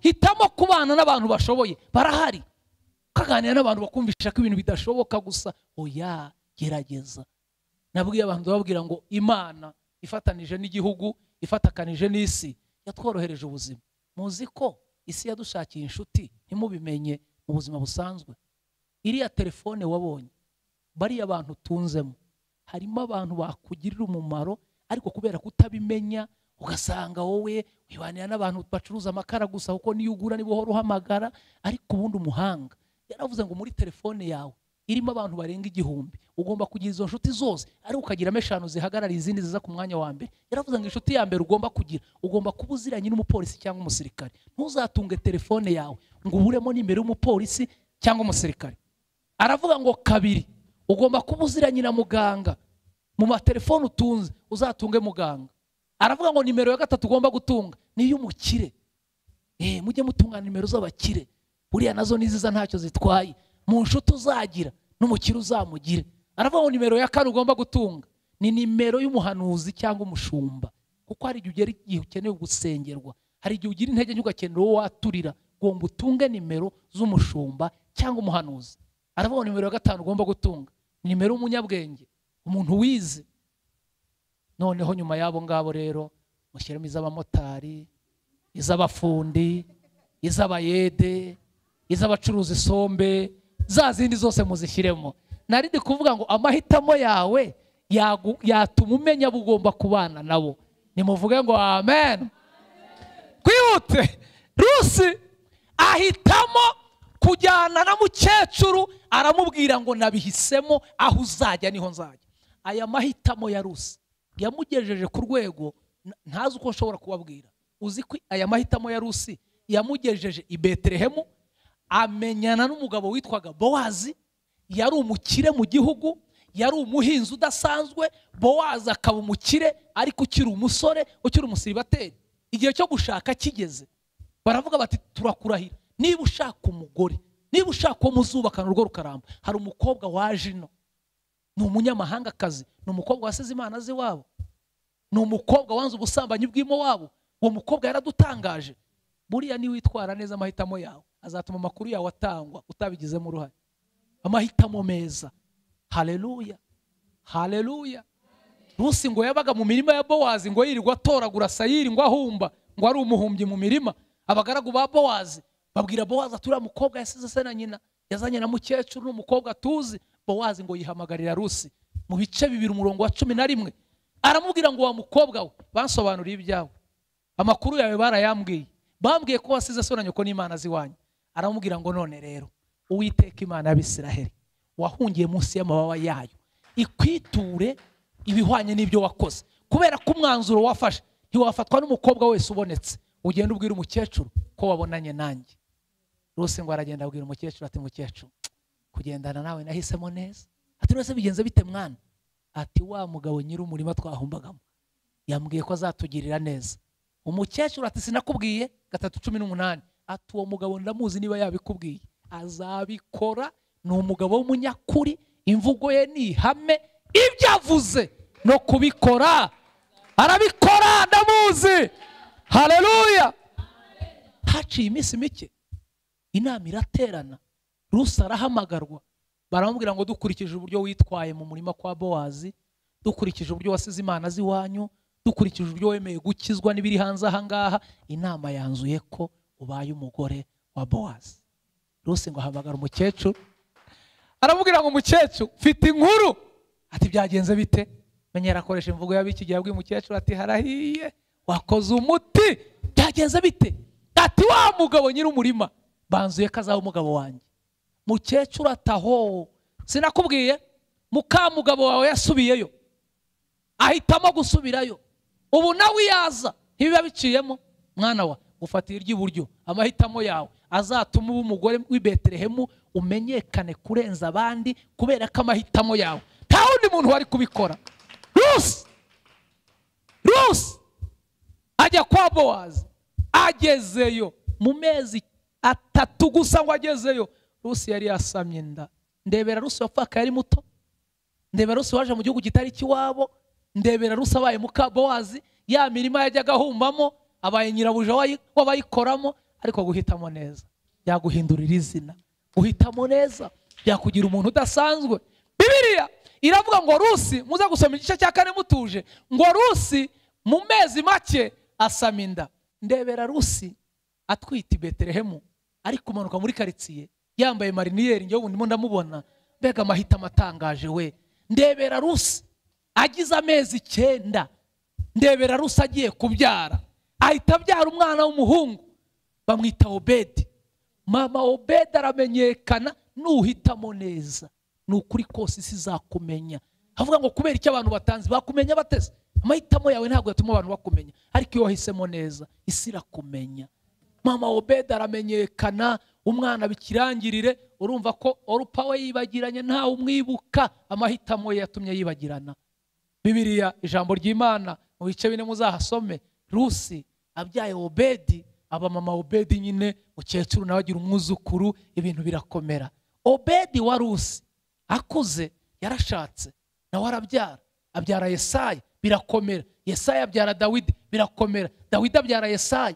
[SPEAKER 2] hitamo kubana n'abantu bashoboye barahari ukaganira n'abantu bakumvisha ko ibintu bidashoboka gusa oya gerageza nabwiye abantu bababwira ngo imana ifatanije n'igihugu ifatakanije n'isi yatworohereje ubuzima muzi ko isi yadushakiye inshuti ntimubimenye mu buzima busanzwe iriya telefone wabonye bariya bantu utunzemo harimo abantu bakugirira umumaro ariko kubera kutabimenya ugasanga wowe wibanira n'abantu bacuruza amakara gusa kuko niyo ugura niba uhora uhamagara ariko ubundi umuhanga yaravuze ngo muri telefone yawe irimo abantu barenga igihumbi ugomba kugira izo nshuti zose ariko ukagiramo eshanu zihagarariye izindi ziza ku mwanya wa mbere yaravuze ngo inshuti ya mbere ugomba kugira ugomba kuba uziranye n'umupolisi cyangwa umusirikare ntuzatunge telefone yawe ngo uburemo n'imbere y'umupolisi cyangwa umusirikare aravuga ngo kabiri ugomba kuba uziranye na muganga mu matelefone utunze uzatunge muganga aravuga ngo nimero ya gatatu ugomba gutunga niyo umukire eh, mujye mutunga nimero z'abakire buriya nazo nziza ntacyo zitwaye mu nshuti uzagira n'umukire uzamugire aravuga ngo nimero ya kane ugomba gutunga ni nimero y'umuhanuzi cyangwa umushumba kuko hari igihe ugera igihe ukeneye gusengerwa hari igihe ugira intege nke ugakenera uwo waturira ugomba utunge nimero z'umushumba cyangwa umuhanuzi aravuga nimero ya gatanu ugomba gutunga nimero y'umunyabwenge umuntu wize noneho nyuma y'abo ngabo rero mushyiramo iz'abamotari iz'abafundi iz'abayede iz'abacuruza isombe za zindi zose muzishyiremo nari ndi kuvuga ngo amahitamo yawe yatuma umenya abo ugomba kubana nabo nimuvuge ngo amen twihute rusi ahitamo kujyana na mukecuru aramubwira ngo nabihisemo aho uzajya niho nzajya aya mahitamo ya rusi yamugejeje ku rwego ntazi uko nshobora kubabwira uzi ko aya mahitamo ya rusi yamugejeje i betelehemu amenyana n'umugabo witwaga bowazi yari umukire mu gihugu yari umuhinzi udasanzwe bowazi akaba umukire ariko ukiri umusore ukiri umusiribateri igihe cyo gushaka kigeze baravuga bati turakurahira niba ushaka umugore niba ushaka uwo muzubakana urugo rukaramba hari umukobwa waje ino ni umunyamahanga akazi ni umukobwa wasize imana ze wabo ni umukobwa wanze ubusambanyi bw'imo wabo uwo mukobwa yaradutangaje buriya niwe witwara neza amahitamo yawe azatuma amakuru yawe atangwa utabigizemo uruhare amahitamo meza hareruya hareruya rusi ngo yabaga mu mirima ya bowazi ngo yirirwa atoragura sayiri ngo ahumba ngo ari umuhumbyi mu mirima abagaragu ba bowazi babwira bowazi aturiya mukobwa yasize se na nyina yazanye na mukecuru n'umukobwa tuzi bowazi ngo yihamagarira rusi mu bice bibiri umurongo wa cumi na rimwe aramubwira ngo wa mukobwa we basobanuriye ibyawe amakuru yawe barayambwiye bambwiye ko wasize se na nyoko n'imana ziwanyu aramubwira ngo none rero uwiteka imana y'abisiraheli wahungiye munsi y'amababa yayo ikwiture ibihwanye n'ibyo wakoze kubera ko umwanzuro wafashe ntiwafatwa n'umukobwa wese ubonetse ugenda ubwira umukecuru ko wabonanye nanjye rwose ngo aragenda abwira umukecuru ati mukecuru kugendana nawe nahisemo neza ati rwose bigenze bite mwana ati wa mugabo nyiri umurima twahumbagamo yambwiye ko azatugirira neza umukecuru ati sinakubwiye gatatu cumi n'umunani ati uwo mugabo ndamuzi niba yabikubwiye azabikora ni umugabo w'umunyakuri imvugo ye ni ihame ibyo avuze no kubikora arabikora ndamuzi hareruya haciye iminsi mike inama iraterana rusi arahamagarwa baramubwira ngo dukurikije uburyo witwaye mu murima kwa bowazi dukurikije uburyo wasize imana z'iwanyu dukurikije uburyo wemeye gukizwa n'ibiri hanze ahangaha inama yanzuye ko ubaye umugore wa bowazi rusi ngo ahamagara umukecuru aramubwira ngo umukecuru mfite inkuru ati byagenze bite menyera akoresha imvugo y'abiki yabwiye umukecuru ati harahiye wakoze umuti byagenze bite ati wa mugabo umurima banzuye ko azaba umugabo wanjye mukecuru ataho sinakubwiye mukamugabo wawe yasubiyeyo ahitamo gusubirayo ubu nawe yaza ntibiba biciyemo mwana wa gufatira ry'iburyo amahitamo yawe azatuma uba umugore w'i beterehemu umenyekane kurenza abandi kubera ko amahitamo yawe nta wundi muntu wari kubikora rusi rusi ajya kwa bowazi agezeyo mu mezi atatu gusa ngo agezeyo rusi yari yasamye inda ndebera rusi wapfakaye yari muto ndebera rusi waje mu gihugu kitari ikiwabo ndebera rusi abaye mukabowazi ya mirima yajyaga ahumbamo abaye nyirabuja w'abayikoramo ariko guhitamo neza yaguhindurira izina guhitamo neza byakugira umuntu udasanzwe bibiriya iravuga ngo rusi muze gusoma igice cya kane mutuje ngo rusi mu mezi make asama inda ndebera rusi atwite i betelehemu ari kumanuka muri karitsiye yambaye mariniyeri njyewe ndimo ndamubona mbega amahitamo atangaje we ndebera rusa agize amezi icyenda ndebera rusa agiye kubyara ahita abyara umwana w'umuhungu bamwita obedi mama obedi aramenyekana nuhitamo neza ni ukuri kose isi izakumenya havuga ngo kubera icyo abantu batanze bakumenya bateze amahitamo yawe ntabwo yatuma abantu bakumenya ariko iyo wahisemo neza isi irakumenya mama obeda aramenyekana umwana bikirangirire urumva ko orupa we yibagiranye ntawe umwibuka amahitamo ye yatumye yibagirana bibiriya ijambo ry'imana mu bice bine muzahasome rusi abyaye obedi aba mama obedi nyine mukecuru nawe agira umwuzukuru ibintu birakomera obedi wa rusi akuze yarashatse nawe arabyara abyara yesaya birakomera yesaya abyara dawidi birakomera dawidi abyara yesaya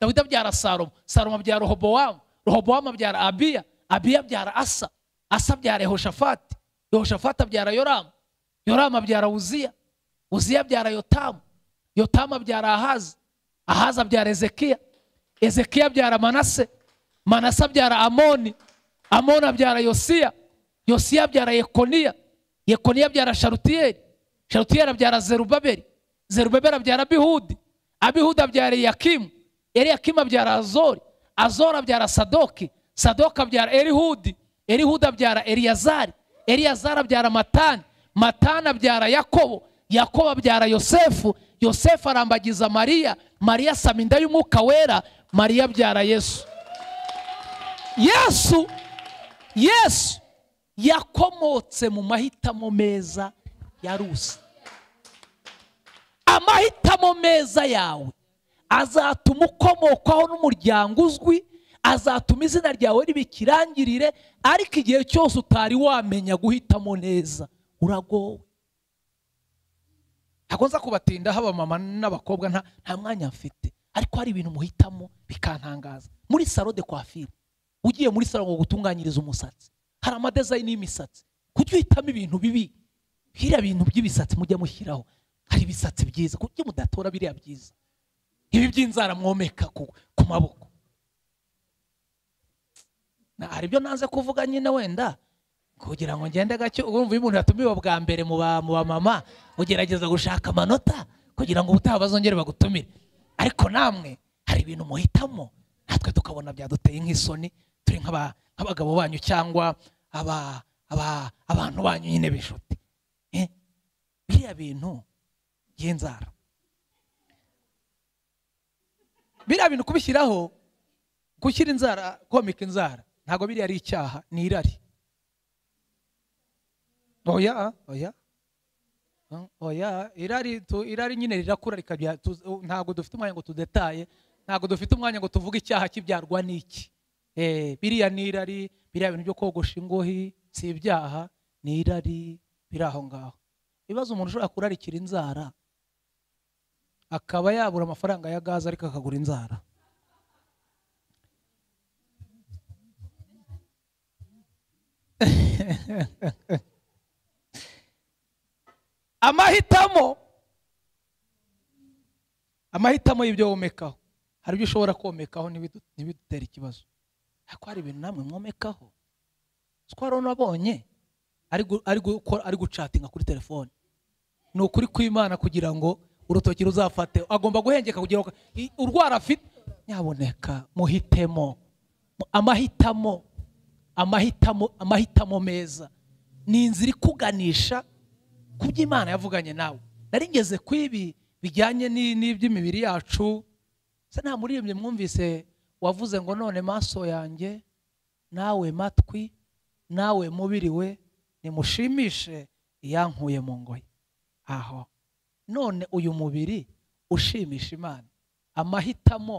[SPEAKER 2] dawidi abyara salomo salomo abyara rohobowamu rohobowamu abyara abiya abiya abyara asa asa abyara yehoshafati yehoshafati abyara yoramu yoramu abyara uziya uziya abyara yotamu yotamu abyara ahazi ahazi abyara ezekiya ezekiya abyara manase manase abyara amoni amoni abyara yosiya yosiya abyara yekoniya yekoniya abyara sharutiyeri sharutiyeri abyara zerubaberi zerubaberi abyara abihudi abihudi abyara yakimu eliyakimu abyara azori azori abyara sadoki sadoki abyara erihudi erihudi abyara eliyazari eliyazari abyara matani matani abyara yakobo yakobo abyara yosefu yosefu arambagiza mariya mariya asama inda y'umwuka wera mariya abyara yesu yesu yesu yakomotse mu mahitamo meza ya rusi amahitamo meza yawe azatuma ukomokwaho n'umuryango uzwi azatuma izina ryawe ribikirangirire ariko igihe cyose utari wamenya guhitamo neza uragowe ntabwo nza kubatindaho abamama n'abakobwa nta mwanya afite ariko hari ibintu muhitamo bikantangaza muri salo de kwafiri ugiye muri salo ngo gutunganyiriza umusatsi hari amadezayini y'imisatsi kujya uhitamo ibintu bibi biriya bintu by'ibisatsi mujya mushyiraho hari ibisatsi byiza kujya mudatora biriya byiza ibi by'inzara mwomeka ku maboko hari ibyo nanze kuvuga nyine wenda kugira ngo ngende gake urumva iyo umuntu yatumiwe bwa mbere mu ba bamama ugerageza gushaka amanota kugira ngo ubutaha bazongere bagutumire ariko namwe hari ibintu muhitamo natwe tukabona byaduteye nk'isoni turi nk'abagabo banyu cyangwa abantu banyu nyine b'inshuti eh? biriya bintu by'inzara biriya bintu kubishyiraho gushyira inzara komika inzara ntabwo biriya ari icyaha ni irari oya oya oya irari irari nyine rirakura rikabya ntabwo dufite umwanya ngo tudetaye ntabwo dufite umwanya ngo tuvuge icyaha kibyarwa n'iki eh, biriya ni irari biriya bintu byo kogosha ingohi si ibyaha ni irari biri aho ngaho ibibazo umuntu ushobora kurarikira inzara akaba yabura amafaranga ya gaze ariko akagura inzara *laughs* amahitamo amahitamo y'ibyo womekaho hari ibyo ushobora komekaho ntibidutere ikibazo ariko hari ibintu namwe mwomekaho ko unabonye ari gucatinga kuri telefone ni ukuri kw'imana kugira ngo urutoki ruzafate agomba guhengeka kugira ngo urwara afite nyaboneka muhitemo amahitamo amahitamo amahitamo meza ni inzira ikuganisha ku byo imana yavuganye nawe nari ngeze ku ibi bijyanye n'iby'imibiri yacu se nta muririmbyi mwumvise wavuze ngo none maso yanjye nawe matwi nawe mubiri we nimushimishe iyankuye mu ngoyi aho none uyu mubiri ushimisha imana amahitamo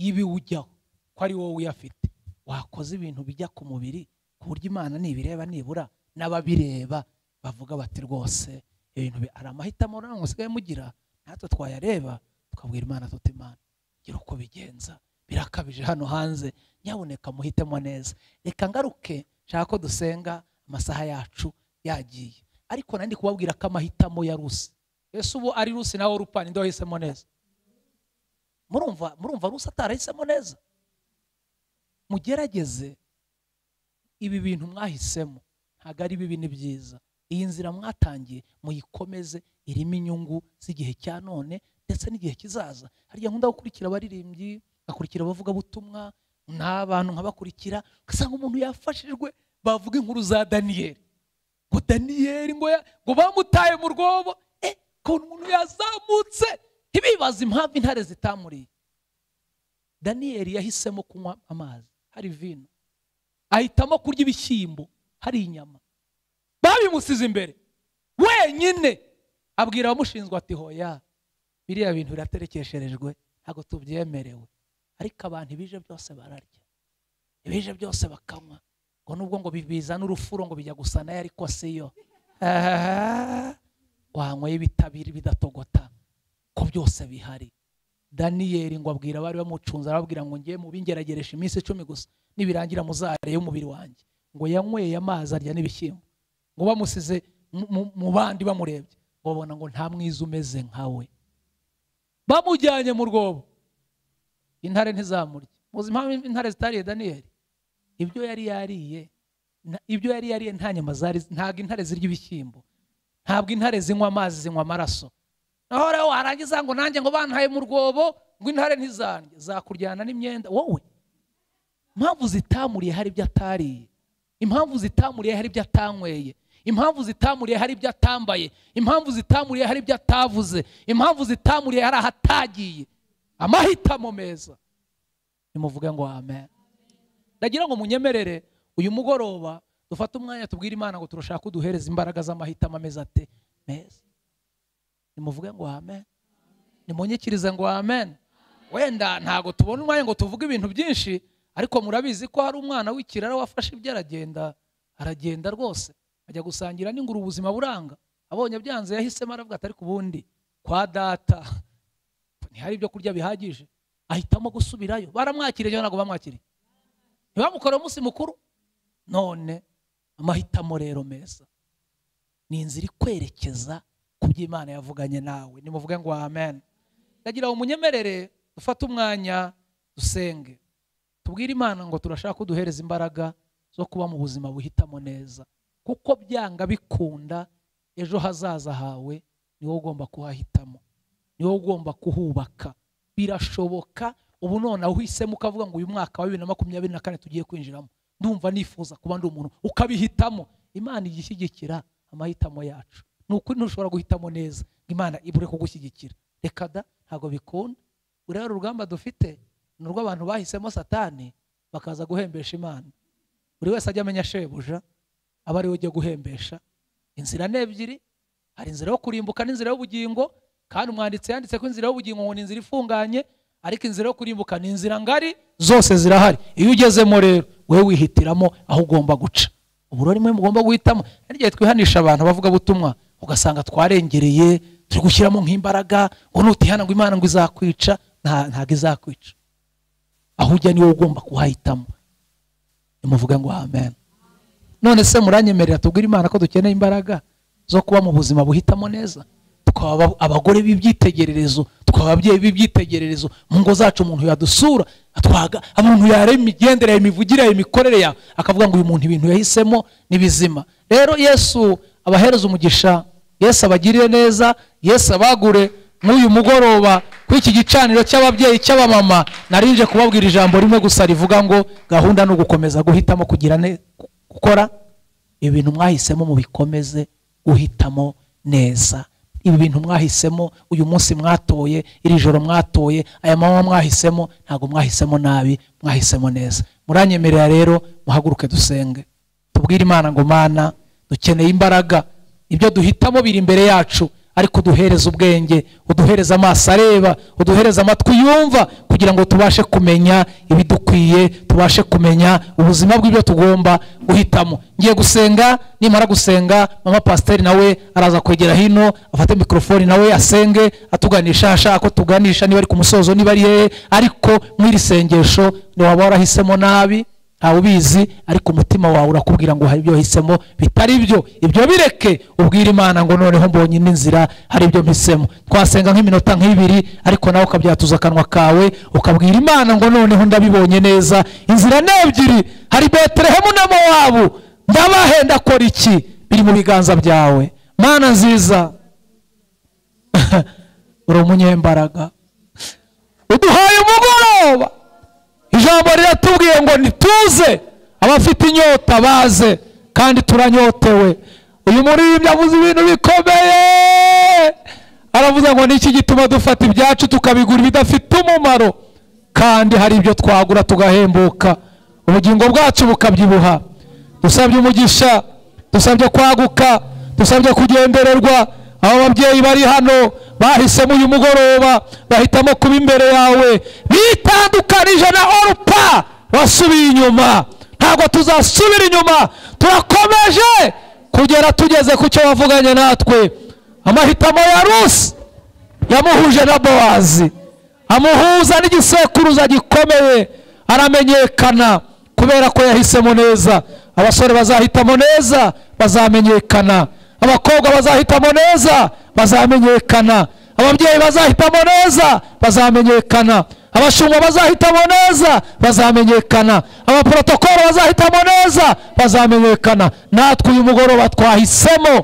[SPEAKER 2] y'ibiwujyaho ko ari wowe uyafite wakoze ibintu bijya ku mubiri ku buryo imana nibireba nibura n'ababireba bavuga bati rwose ibintu ari amahitamo ntabwo musigaye mugira natwe twayareba tukabwira imana tuti imana gira uko bigenza birakabije hano hanze nyabuneka muhitemo neza reka ngaruke nshaka ko dusenga amasaha yacu yagiye ariko nandi kubabwira ko amahitamo ya rusi ese ubu ari rusi nawe rupa ninde wahisemo neza murumva murumva rusi atarahisemo neza mugerageze ibi bintu mwahisemo ntabwo ari bibi ni byiza iyi nzira mwatangiye muyikomeze irimo inyungu z'igihe cya none ndetse n'igihe kizaza harya nkunda gukurikira abaririmbyi ngakurikira abavugabutumwa n'abantu nkabakurikira ugasanga umuntu yafashijwe bavuga inkuru za daniyeli ngo daniyeli ngo bamutaye mu rwobo ukuntu umuntu yazamutse ntibibaze impamvu intare zitamuriye daniyeli yahisemo kunywa amazi hari vino ahitamo kurya ibishyimbo hari inyama babimusize imbere wenyine abwira abamushinzwe ati hoya biriya bintu biraterekesherejwe ntabwo tubyemerewe ariko abantu ibije byose bararya ibije byose bakanywa ngo nubwo ngo bizana urufuro ngo bijya gusa nayo ariko yo *laughs* wanyweye ibitabiri bidatogota ko byose bihari daniyeli ngo abwira abari bamucunze arababwira ngo ngiye mu bingerageresha iminsi icumi gusa nibirangira muzareyo umubiri wanjye ngo yanyweye amazi arya n'ibishyimbo ngo bamusize mu bandi bamurebye ngo babona ngo nta mwiza umeze nkawe bamujyanye mu rwobo intare ntizamurye muzi intare zitariye daniyeli ibyo yari yariye ibyo yari yariye nta nyama zari ntabwo intare zirya ibishyimbo ntabwo intare zinywa amazi zinywa amaraso naho rero warangiza ngo nanjye ngo bantaye mu rwobo ngo intare ntizange zakuryana n'imyenda wowe impamvu zitamuriye hari ibyo atariye impamvu zitamuriye hari ibyo atanyweye impamvu zitamuriye hari ibyo atambaye impamvu zitamuriye hari ibyo atavuze impamvu zitamuriye hari ahatagiye amahitamo meza nimuvuge ngo amen ndagira ngo munyemerere uyu mugoroba dufate umwanya tubwire imana ngo turashaka kuduhereza imbaraga z'amahitamo ameze ate meza nimuvuge ngo amen nimunyikirize ngo amen wenda ntabwo tubona umwanya ngo tuvuge ibintu byinshi ariko murabizi ko hari umwana w'ikirara wafashe ibyo aragenda aragenda rwose ajya gusangira n'inguru ubuzima buranga abonye byanze yahisemo aravuga ati ariko ubundi kwa data ntihari ibyo kurya bihagije ahitamo gusubirayo baramwakiriye ntabwo bamwakiriye ntibamukore umunsi mukuru none amahitamo rero meza ni inzira ikwerekeza ku byo imana yavuganye nawe nimuvuge ngo amen ndagira umunyemerere dufate umwanya dusenge tubwire imana ngo turashaka kuduhereza imbaraga zo kuba mu buzima buhitamo neza kuko byanga bikunda ejo hazaza hawe ni wowe ugomba kuhahitamo ni wowe ugomba kuhubaka birashoboka ubu none uhisemo ukavuga ngo uyu mwaka wa bibiri na makumyabiri na kane tugiye kwinjiramo ndumva nifuza kuba ndi umuntu ukabihitamo imana igishyigikira amahitamo yacu ni ukuri ntushobora guhitamo neza imana ibure kugushyigikira reka da ntabwo bikunda ureba urugamba dufite ni urw'abantu bahisemo satani bakaza guhembesha imana buri wese ajya amenya shebuja aba ariwe ujya guhembesha inzira ni ebyiri hari inzira yo kurimbuka n'inzira y'ubugingo kandi umwanditsi yanditse ko inzira y'ubugingo ngo ni inzira ifunganye ariko inzira yo kurimbuka ni inzira ngari zose zirahari iyo ugezemo rero wowe wihitiramo aho ugomba guca uburore mwe mugomba guhitamo hari igihe twihanisha abantu bavuga abavugabutumwa ugasanga twarengereye turi gushyiramo nk'imbaraga ngo nutihana ngo imana ngo izakwica ntabwo izakwica aho ujya niwe ugomba kuhahitamo nimuvuga ngo amen none se muranyemerera tubwire imana ko dukeneye imbaraga zo kuba mu buzima buhitamo neza twaba abagore b'ibyitegererezo twaba ababyeyi b'ibyitegererezo mu ngo zacu umuntu yadusura atwaga umuntu yareba imigendere imivugire imikorere ya akavuga ngo uyu muntu ibintu yahisemo ni rero yesu abahereza umugisha yesu abagirire neza yesu abagure n'uyu mugoroba kuri iki gicaniro cy'ababyeyi cy'abamama narinje kubabwira ijambo rimwe gusa rivuga ngo gahunda ni ugukomeza guhitamo kugira gukora ibintu mwahisemo mubikomeze guhitamo neza ibi bintu mwahisemo uyu munsi mwatoye iri joro mwatoye aya manywa mwahisemo ntabwo mwahisemo nabi mwahisemo neza muranyemerera rero muhaguruke dusenge tubwire imana ngo mana dukeneye imbaraga ibyo duhitamo biri imbere yacu ariko uduhereze ubwenge uduhereze amaso areba uduhereza amatwi yumva kugira ngo tubashe kumenya ibidukwiye tubashe kumenya ubuzima bw'ibyo tugomba guhitamo ngiye gusenga nimara gusenga mama pasiteri nawe araza kwegera hino afate mikorofoni nawe asenge atuganisha ashaka ko tuganisha niba ari ku musozo niba ari hehe ariko muri iri sengesho ntiwaba warahisemo nabi ntawe ubizi ariko umutima wawe urakubwira ngo hari ibyo wahisemo bitari byo ibyo bireke ubwira imana ngo noneho mbonye n'inzira hari ibyo mpisemo twasenga nk'iminota nk'ibiri ariko nawe ukabyatuza akanwa kawe ukabwira imana ngo noneho ndabibonye neza inzira ni ebyiri hari beterehemu na mowabu ndabahenda kora iki biri mu biganza byawe mana nziza *laughs* uri umunyembaraga uduhaye umugoroba ijambo riratubwiye ngo nituze abafite inyota baze kandi turanyotewe uyu muririmbyi avuze ibintu bikomeye aravuze ngo ni iki gituma dufata ibyacu tukabigura ibidafite umumaro kandi hari ibyo twagura tugahembuka ubugingo bwacu bukabyibuha dusabye umugisha dusabye kwaguka dusabye kugendererwa abo babyeyi bari hano bahisemo uyu mugoroba bahitamo kuba imbere yawe bitandukanije na orupa basubiye inyuma ntabwo tuzasubira inyuma turakomeje kugera tugeze ku cyo bavuganye natwe amahitamo ya rusi yamuhuje na bowazi amuhuza n'igisekuruza gikomeye aramenyekana kubera ko yahisemo neza abasore bazahitamo neza bazamenyekana abakobwa bazahitamo neza bazamenyekana ababyeyi bazahitamo neza bazamenyekana abashumba bazahitamo neza bazamenyekana abaporotokoro bazahitamo neza bazamenyekana natwe uyu mugoroba twahisemo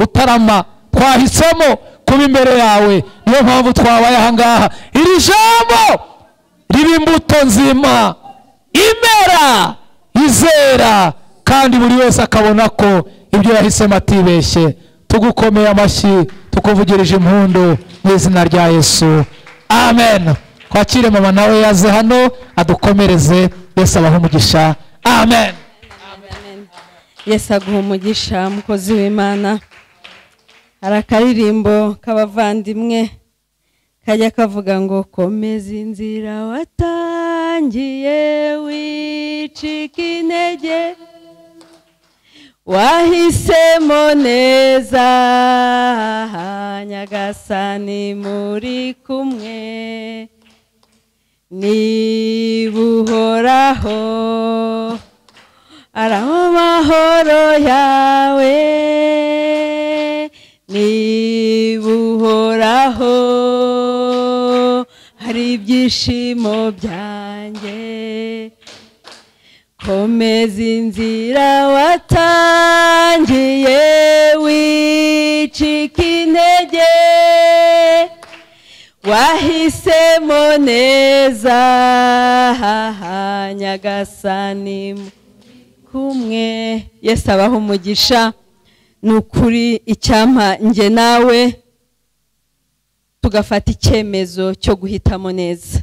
[SPEAKER 2] gutarama twahisemo kuba imbere yawe niyo mpamvu twabaye ahangaha iri jambo riba imbuto nzima imera izera kandi buri wese akabona ko ibyo yahisemo atibeshye tugukomeye amashyi tukuvugirije impundu mu izina rya yesu amen twakire mama nawe yaze hano adukomereze yesu abaho umugisha amen
[SPEAKER 1] yesu aguha umugisha mukozi w'imana hari akaririmbo k'abavandimwe kajya kavuga ngo komeza inzira watangiye wicika intege wahisemo neza nyagasani muri kumwe nibuhoraho araho amahoro yawe nibuhoraho hari ibyishimo byanjye komeza inzira watangiye wicika intege wahisemo neza nyagasani kumwe yesi abaho umugisha ni ukuri icyampa nge nawe tugafata icyemezo cyo guhitamo neza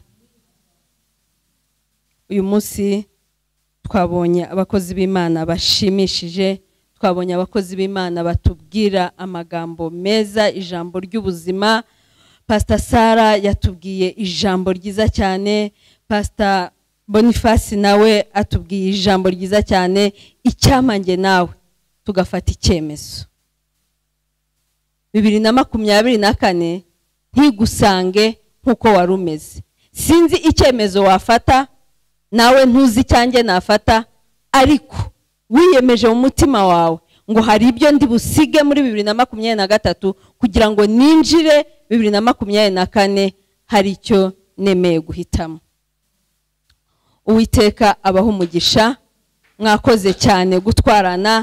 [SPEAKER 1] uyu munsi twabonye abakozi b'imana bashimishije twabonye abakozi b'imana batubwira amagambo meza ijambo ry'ubuzima pasita sara yatubwiye ijambo ryiza cyane pasita bonifasi nawe atubwiye ijambo ryiza cyane icyamange nawe tugafata icyemezo bibiri na makumyabiri na kane ntigusange nk'uko wari umeze sinzi icyemezo wafata nawe ntuzi icyanjye nafata ariko wiyemeje mu mutima wawe ngo hari ibyo ndi busige muri bibiri na makumyabiri na gatatu kugira ngo ninjire bibiri na makumyabiri na kane hari icyo nemeye guhitamo uwiteka abaho umugisha mwakoze cyane gutwarana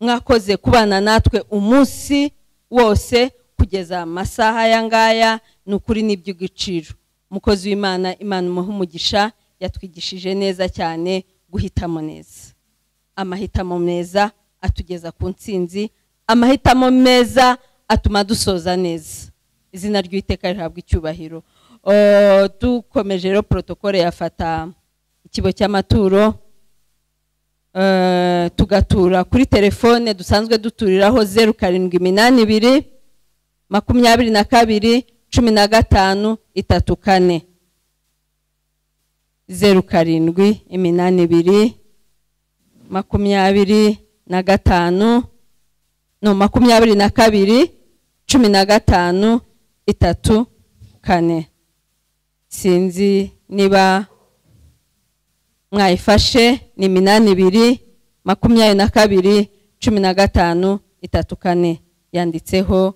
[SPEAKER 1] mwakoze kubana natwe umunsi wose kugeza amasaha aya ngaya ni ukuri n'iby'igiciro umukozi w'imana imana umuha umugisha yatwigishije neza cyane guhitamo neza amahitamo meza atugeza ku ntsinzi amahitamo meza atuma dusoza neza izina ry'iteka rihabwa icyubahiro dukomeje rero porotokole yafata ikigo cy'amaturo e, tugatura kuri telefone dusanzwe duturiraho zeru karindwi iminani ibiri makumyabiri na kabiri cumi na gatanu itatu kane zeru karindwi iminani ibiri makumyabiri na gatanu no makumyabiri na kabiri cumi na gatanu itatu kane sinzi niba mwayifashe ni iminani ibiri makumyabiri na kabiri cumi na gatanu itatu kane yanditseho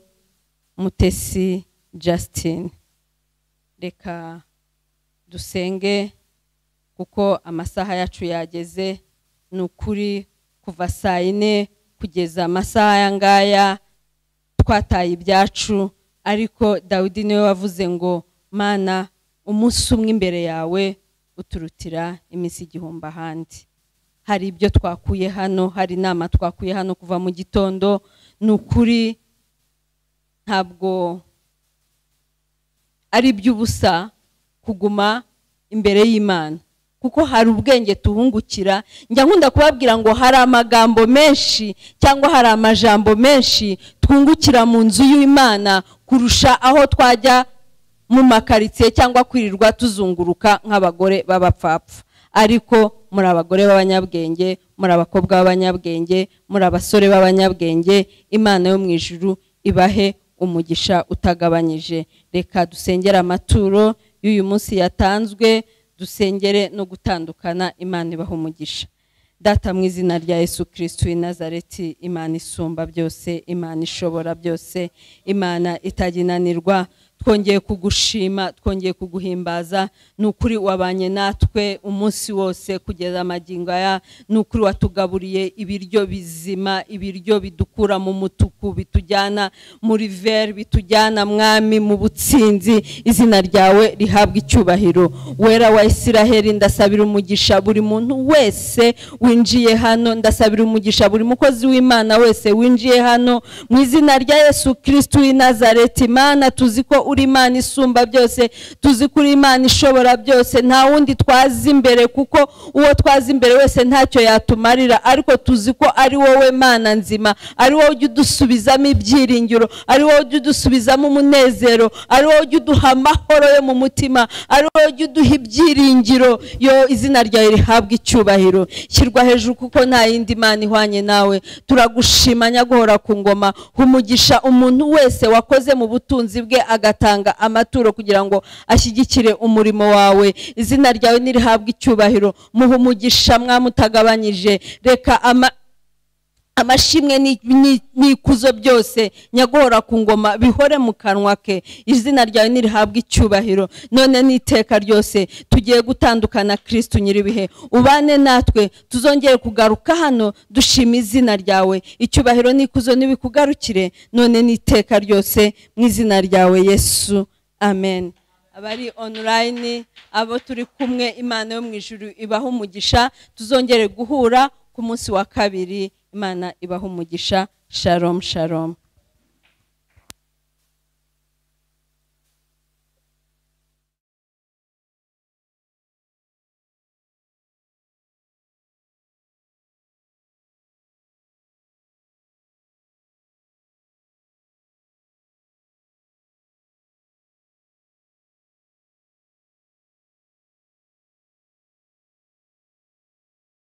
[SPEAKER 1] mutesi Justin reka dusenge kuko amasaha yacu yageze ni ukuri kuva saa yine kugeza amasaha aya ngaya twataye ibyacu ariko dawidi niwe wavuze ngo mana umunsi umwe imbere yawe uturutira iminsi igihumbi ahandi hari ibyo twakuye hano hari inama twakuye hano kuva mu gitondo ni ukuri ntabwo ari iby'ubusa kuguma imbere y'imana kuko hari ubwenge tuhungukira njya nkunda kubabwira ngo hari amagambo menshi cyangwa hari amajambo menshi twungukira mu nzu y'imana kurusha aho twajya mu makaritsiye cyangwa kwirirwa tuzunguruka nk'abagore b'abapfapfa ariko muri abagore b'abanyabwenge muri abakobwa b'abanyabwenge muri abasore b'abanyabwenge imana yo mu ijuru ibahe umugisha utagabanyije reka dusengere amaturo y'uyu munsi yatanzwe dusengere no gutandukana imana ibaha umugisha data mu izina rya yesu kirisitu Nazareti imana isumba byose imana ishobora byose imana itaginanirwa twongeye kugushima twongeye kuguhimbaza ni ukuri wabanye natwe umunsi wose kugeza amagingo aya ni ukuri watugaburiye ibiryo bizima ibiryo bidukura mu mutuku bitujyana muri veri bitujyana mwami mu butsinzi izina ryawe rihabwa icyubahiro wera wa isiraheli ndasabira umugisha buri muntu wese winjiye hano ndasabira umugisha buri mukozi w'imana wese winjiye hano mu izina rya yesu kirisitu w'i nazareti imana tuzi ko uri imana isumba byose tuzi ko uri imana ishobora byose nta wundi twazi imbere kuko uwo twazi imbere wese ntacyo yatumarira ariko tuzi ko ari wowe mana nzima ari wowe ujya udusubizamo ibyiringiro ari wowe ujya udusubizamo umunezero ari wowe ujya uduha amahoro yo mu mutima ari wowe ujya uduha ibyiringiro yo izina ryawe rihabwa icyubahiro shyirwa hejuru kuko nta yindi mana ihwanye nawe turagushima nyagahora ku ngoma humugisha umuntu wese wakoze mu butunzi bwe agata agatanga amaturo kugira ngo ashyigikire umurimo wawe izina ryawe ntirihabwe icyubahiro muhe umugisha mwamutagabanyije reka ama amashimwe n'ikuzo byose nyagora ku ngoma bihore mu kanwa ke izina ryawe ntirihabwe icyubahiro none n'iteka ryose tugiye gutandukana kirisitu nyir'ibihe ubane natwe tuzongere kugaruka hano dushima izina ryawe icyubahiro n'ikuzo ntibikugarukire none n'iteka ryose mu izina ryawe yesu amen abari onurayini abo turi kumwe imana yo mu ijuru ibaha umugisha tuzongere guhura ku munsi wa kabiri imana ibaha umugisha sharomu sharomu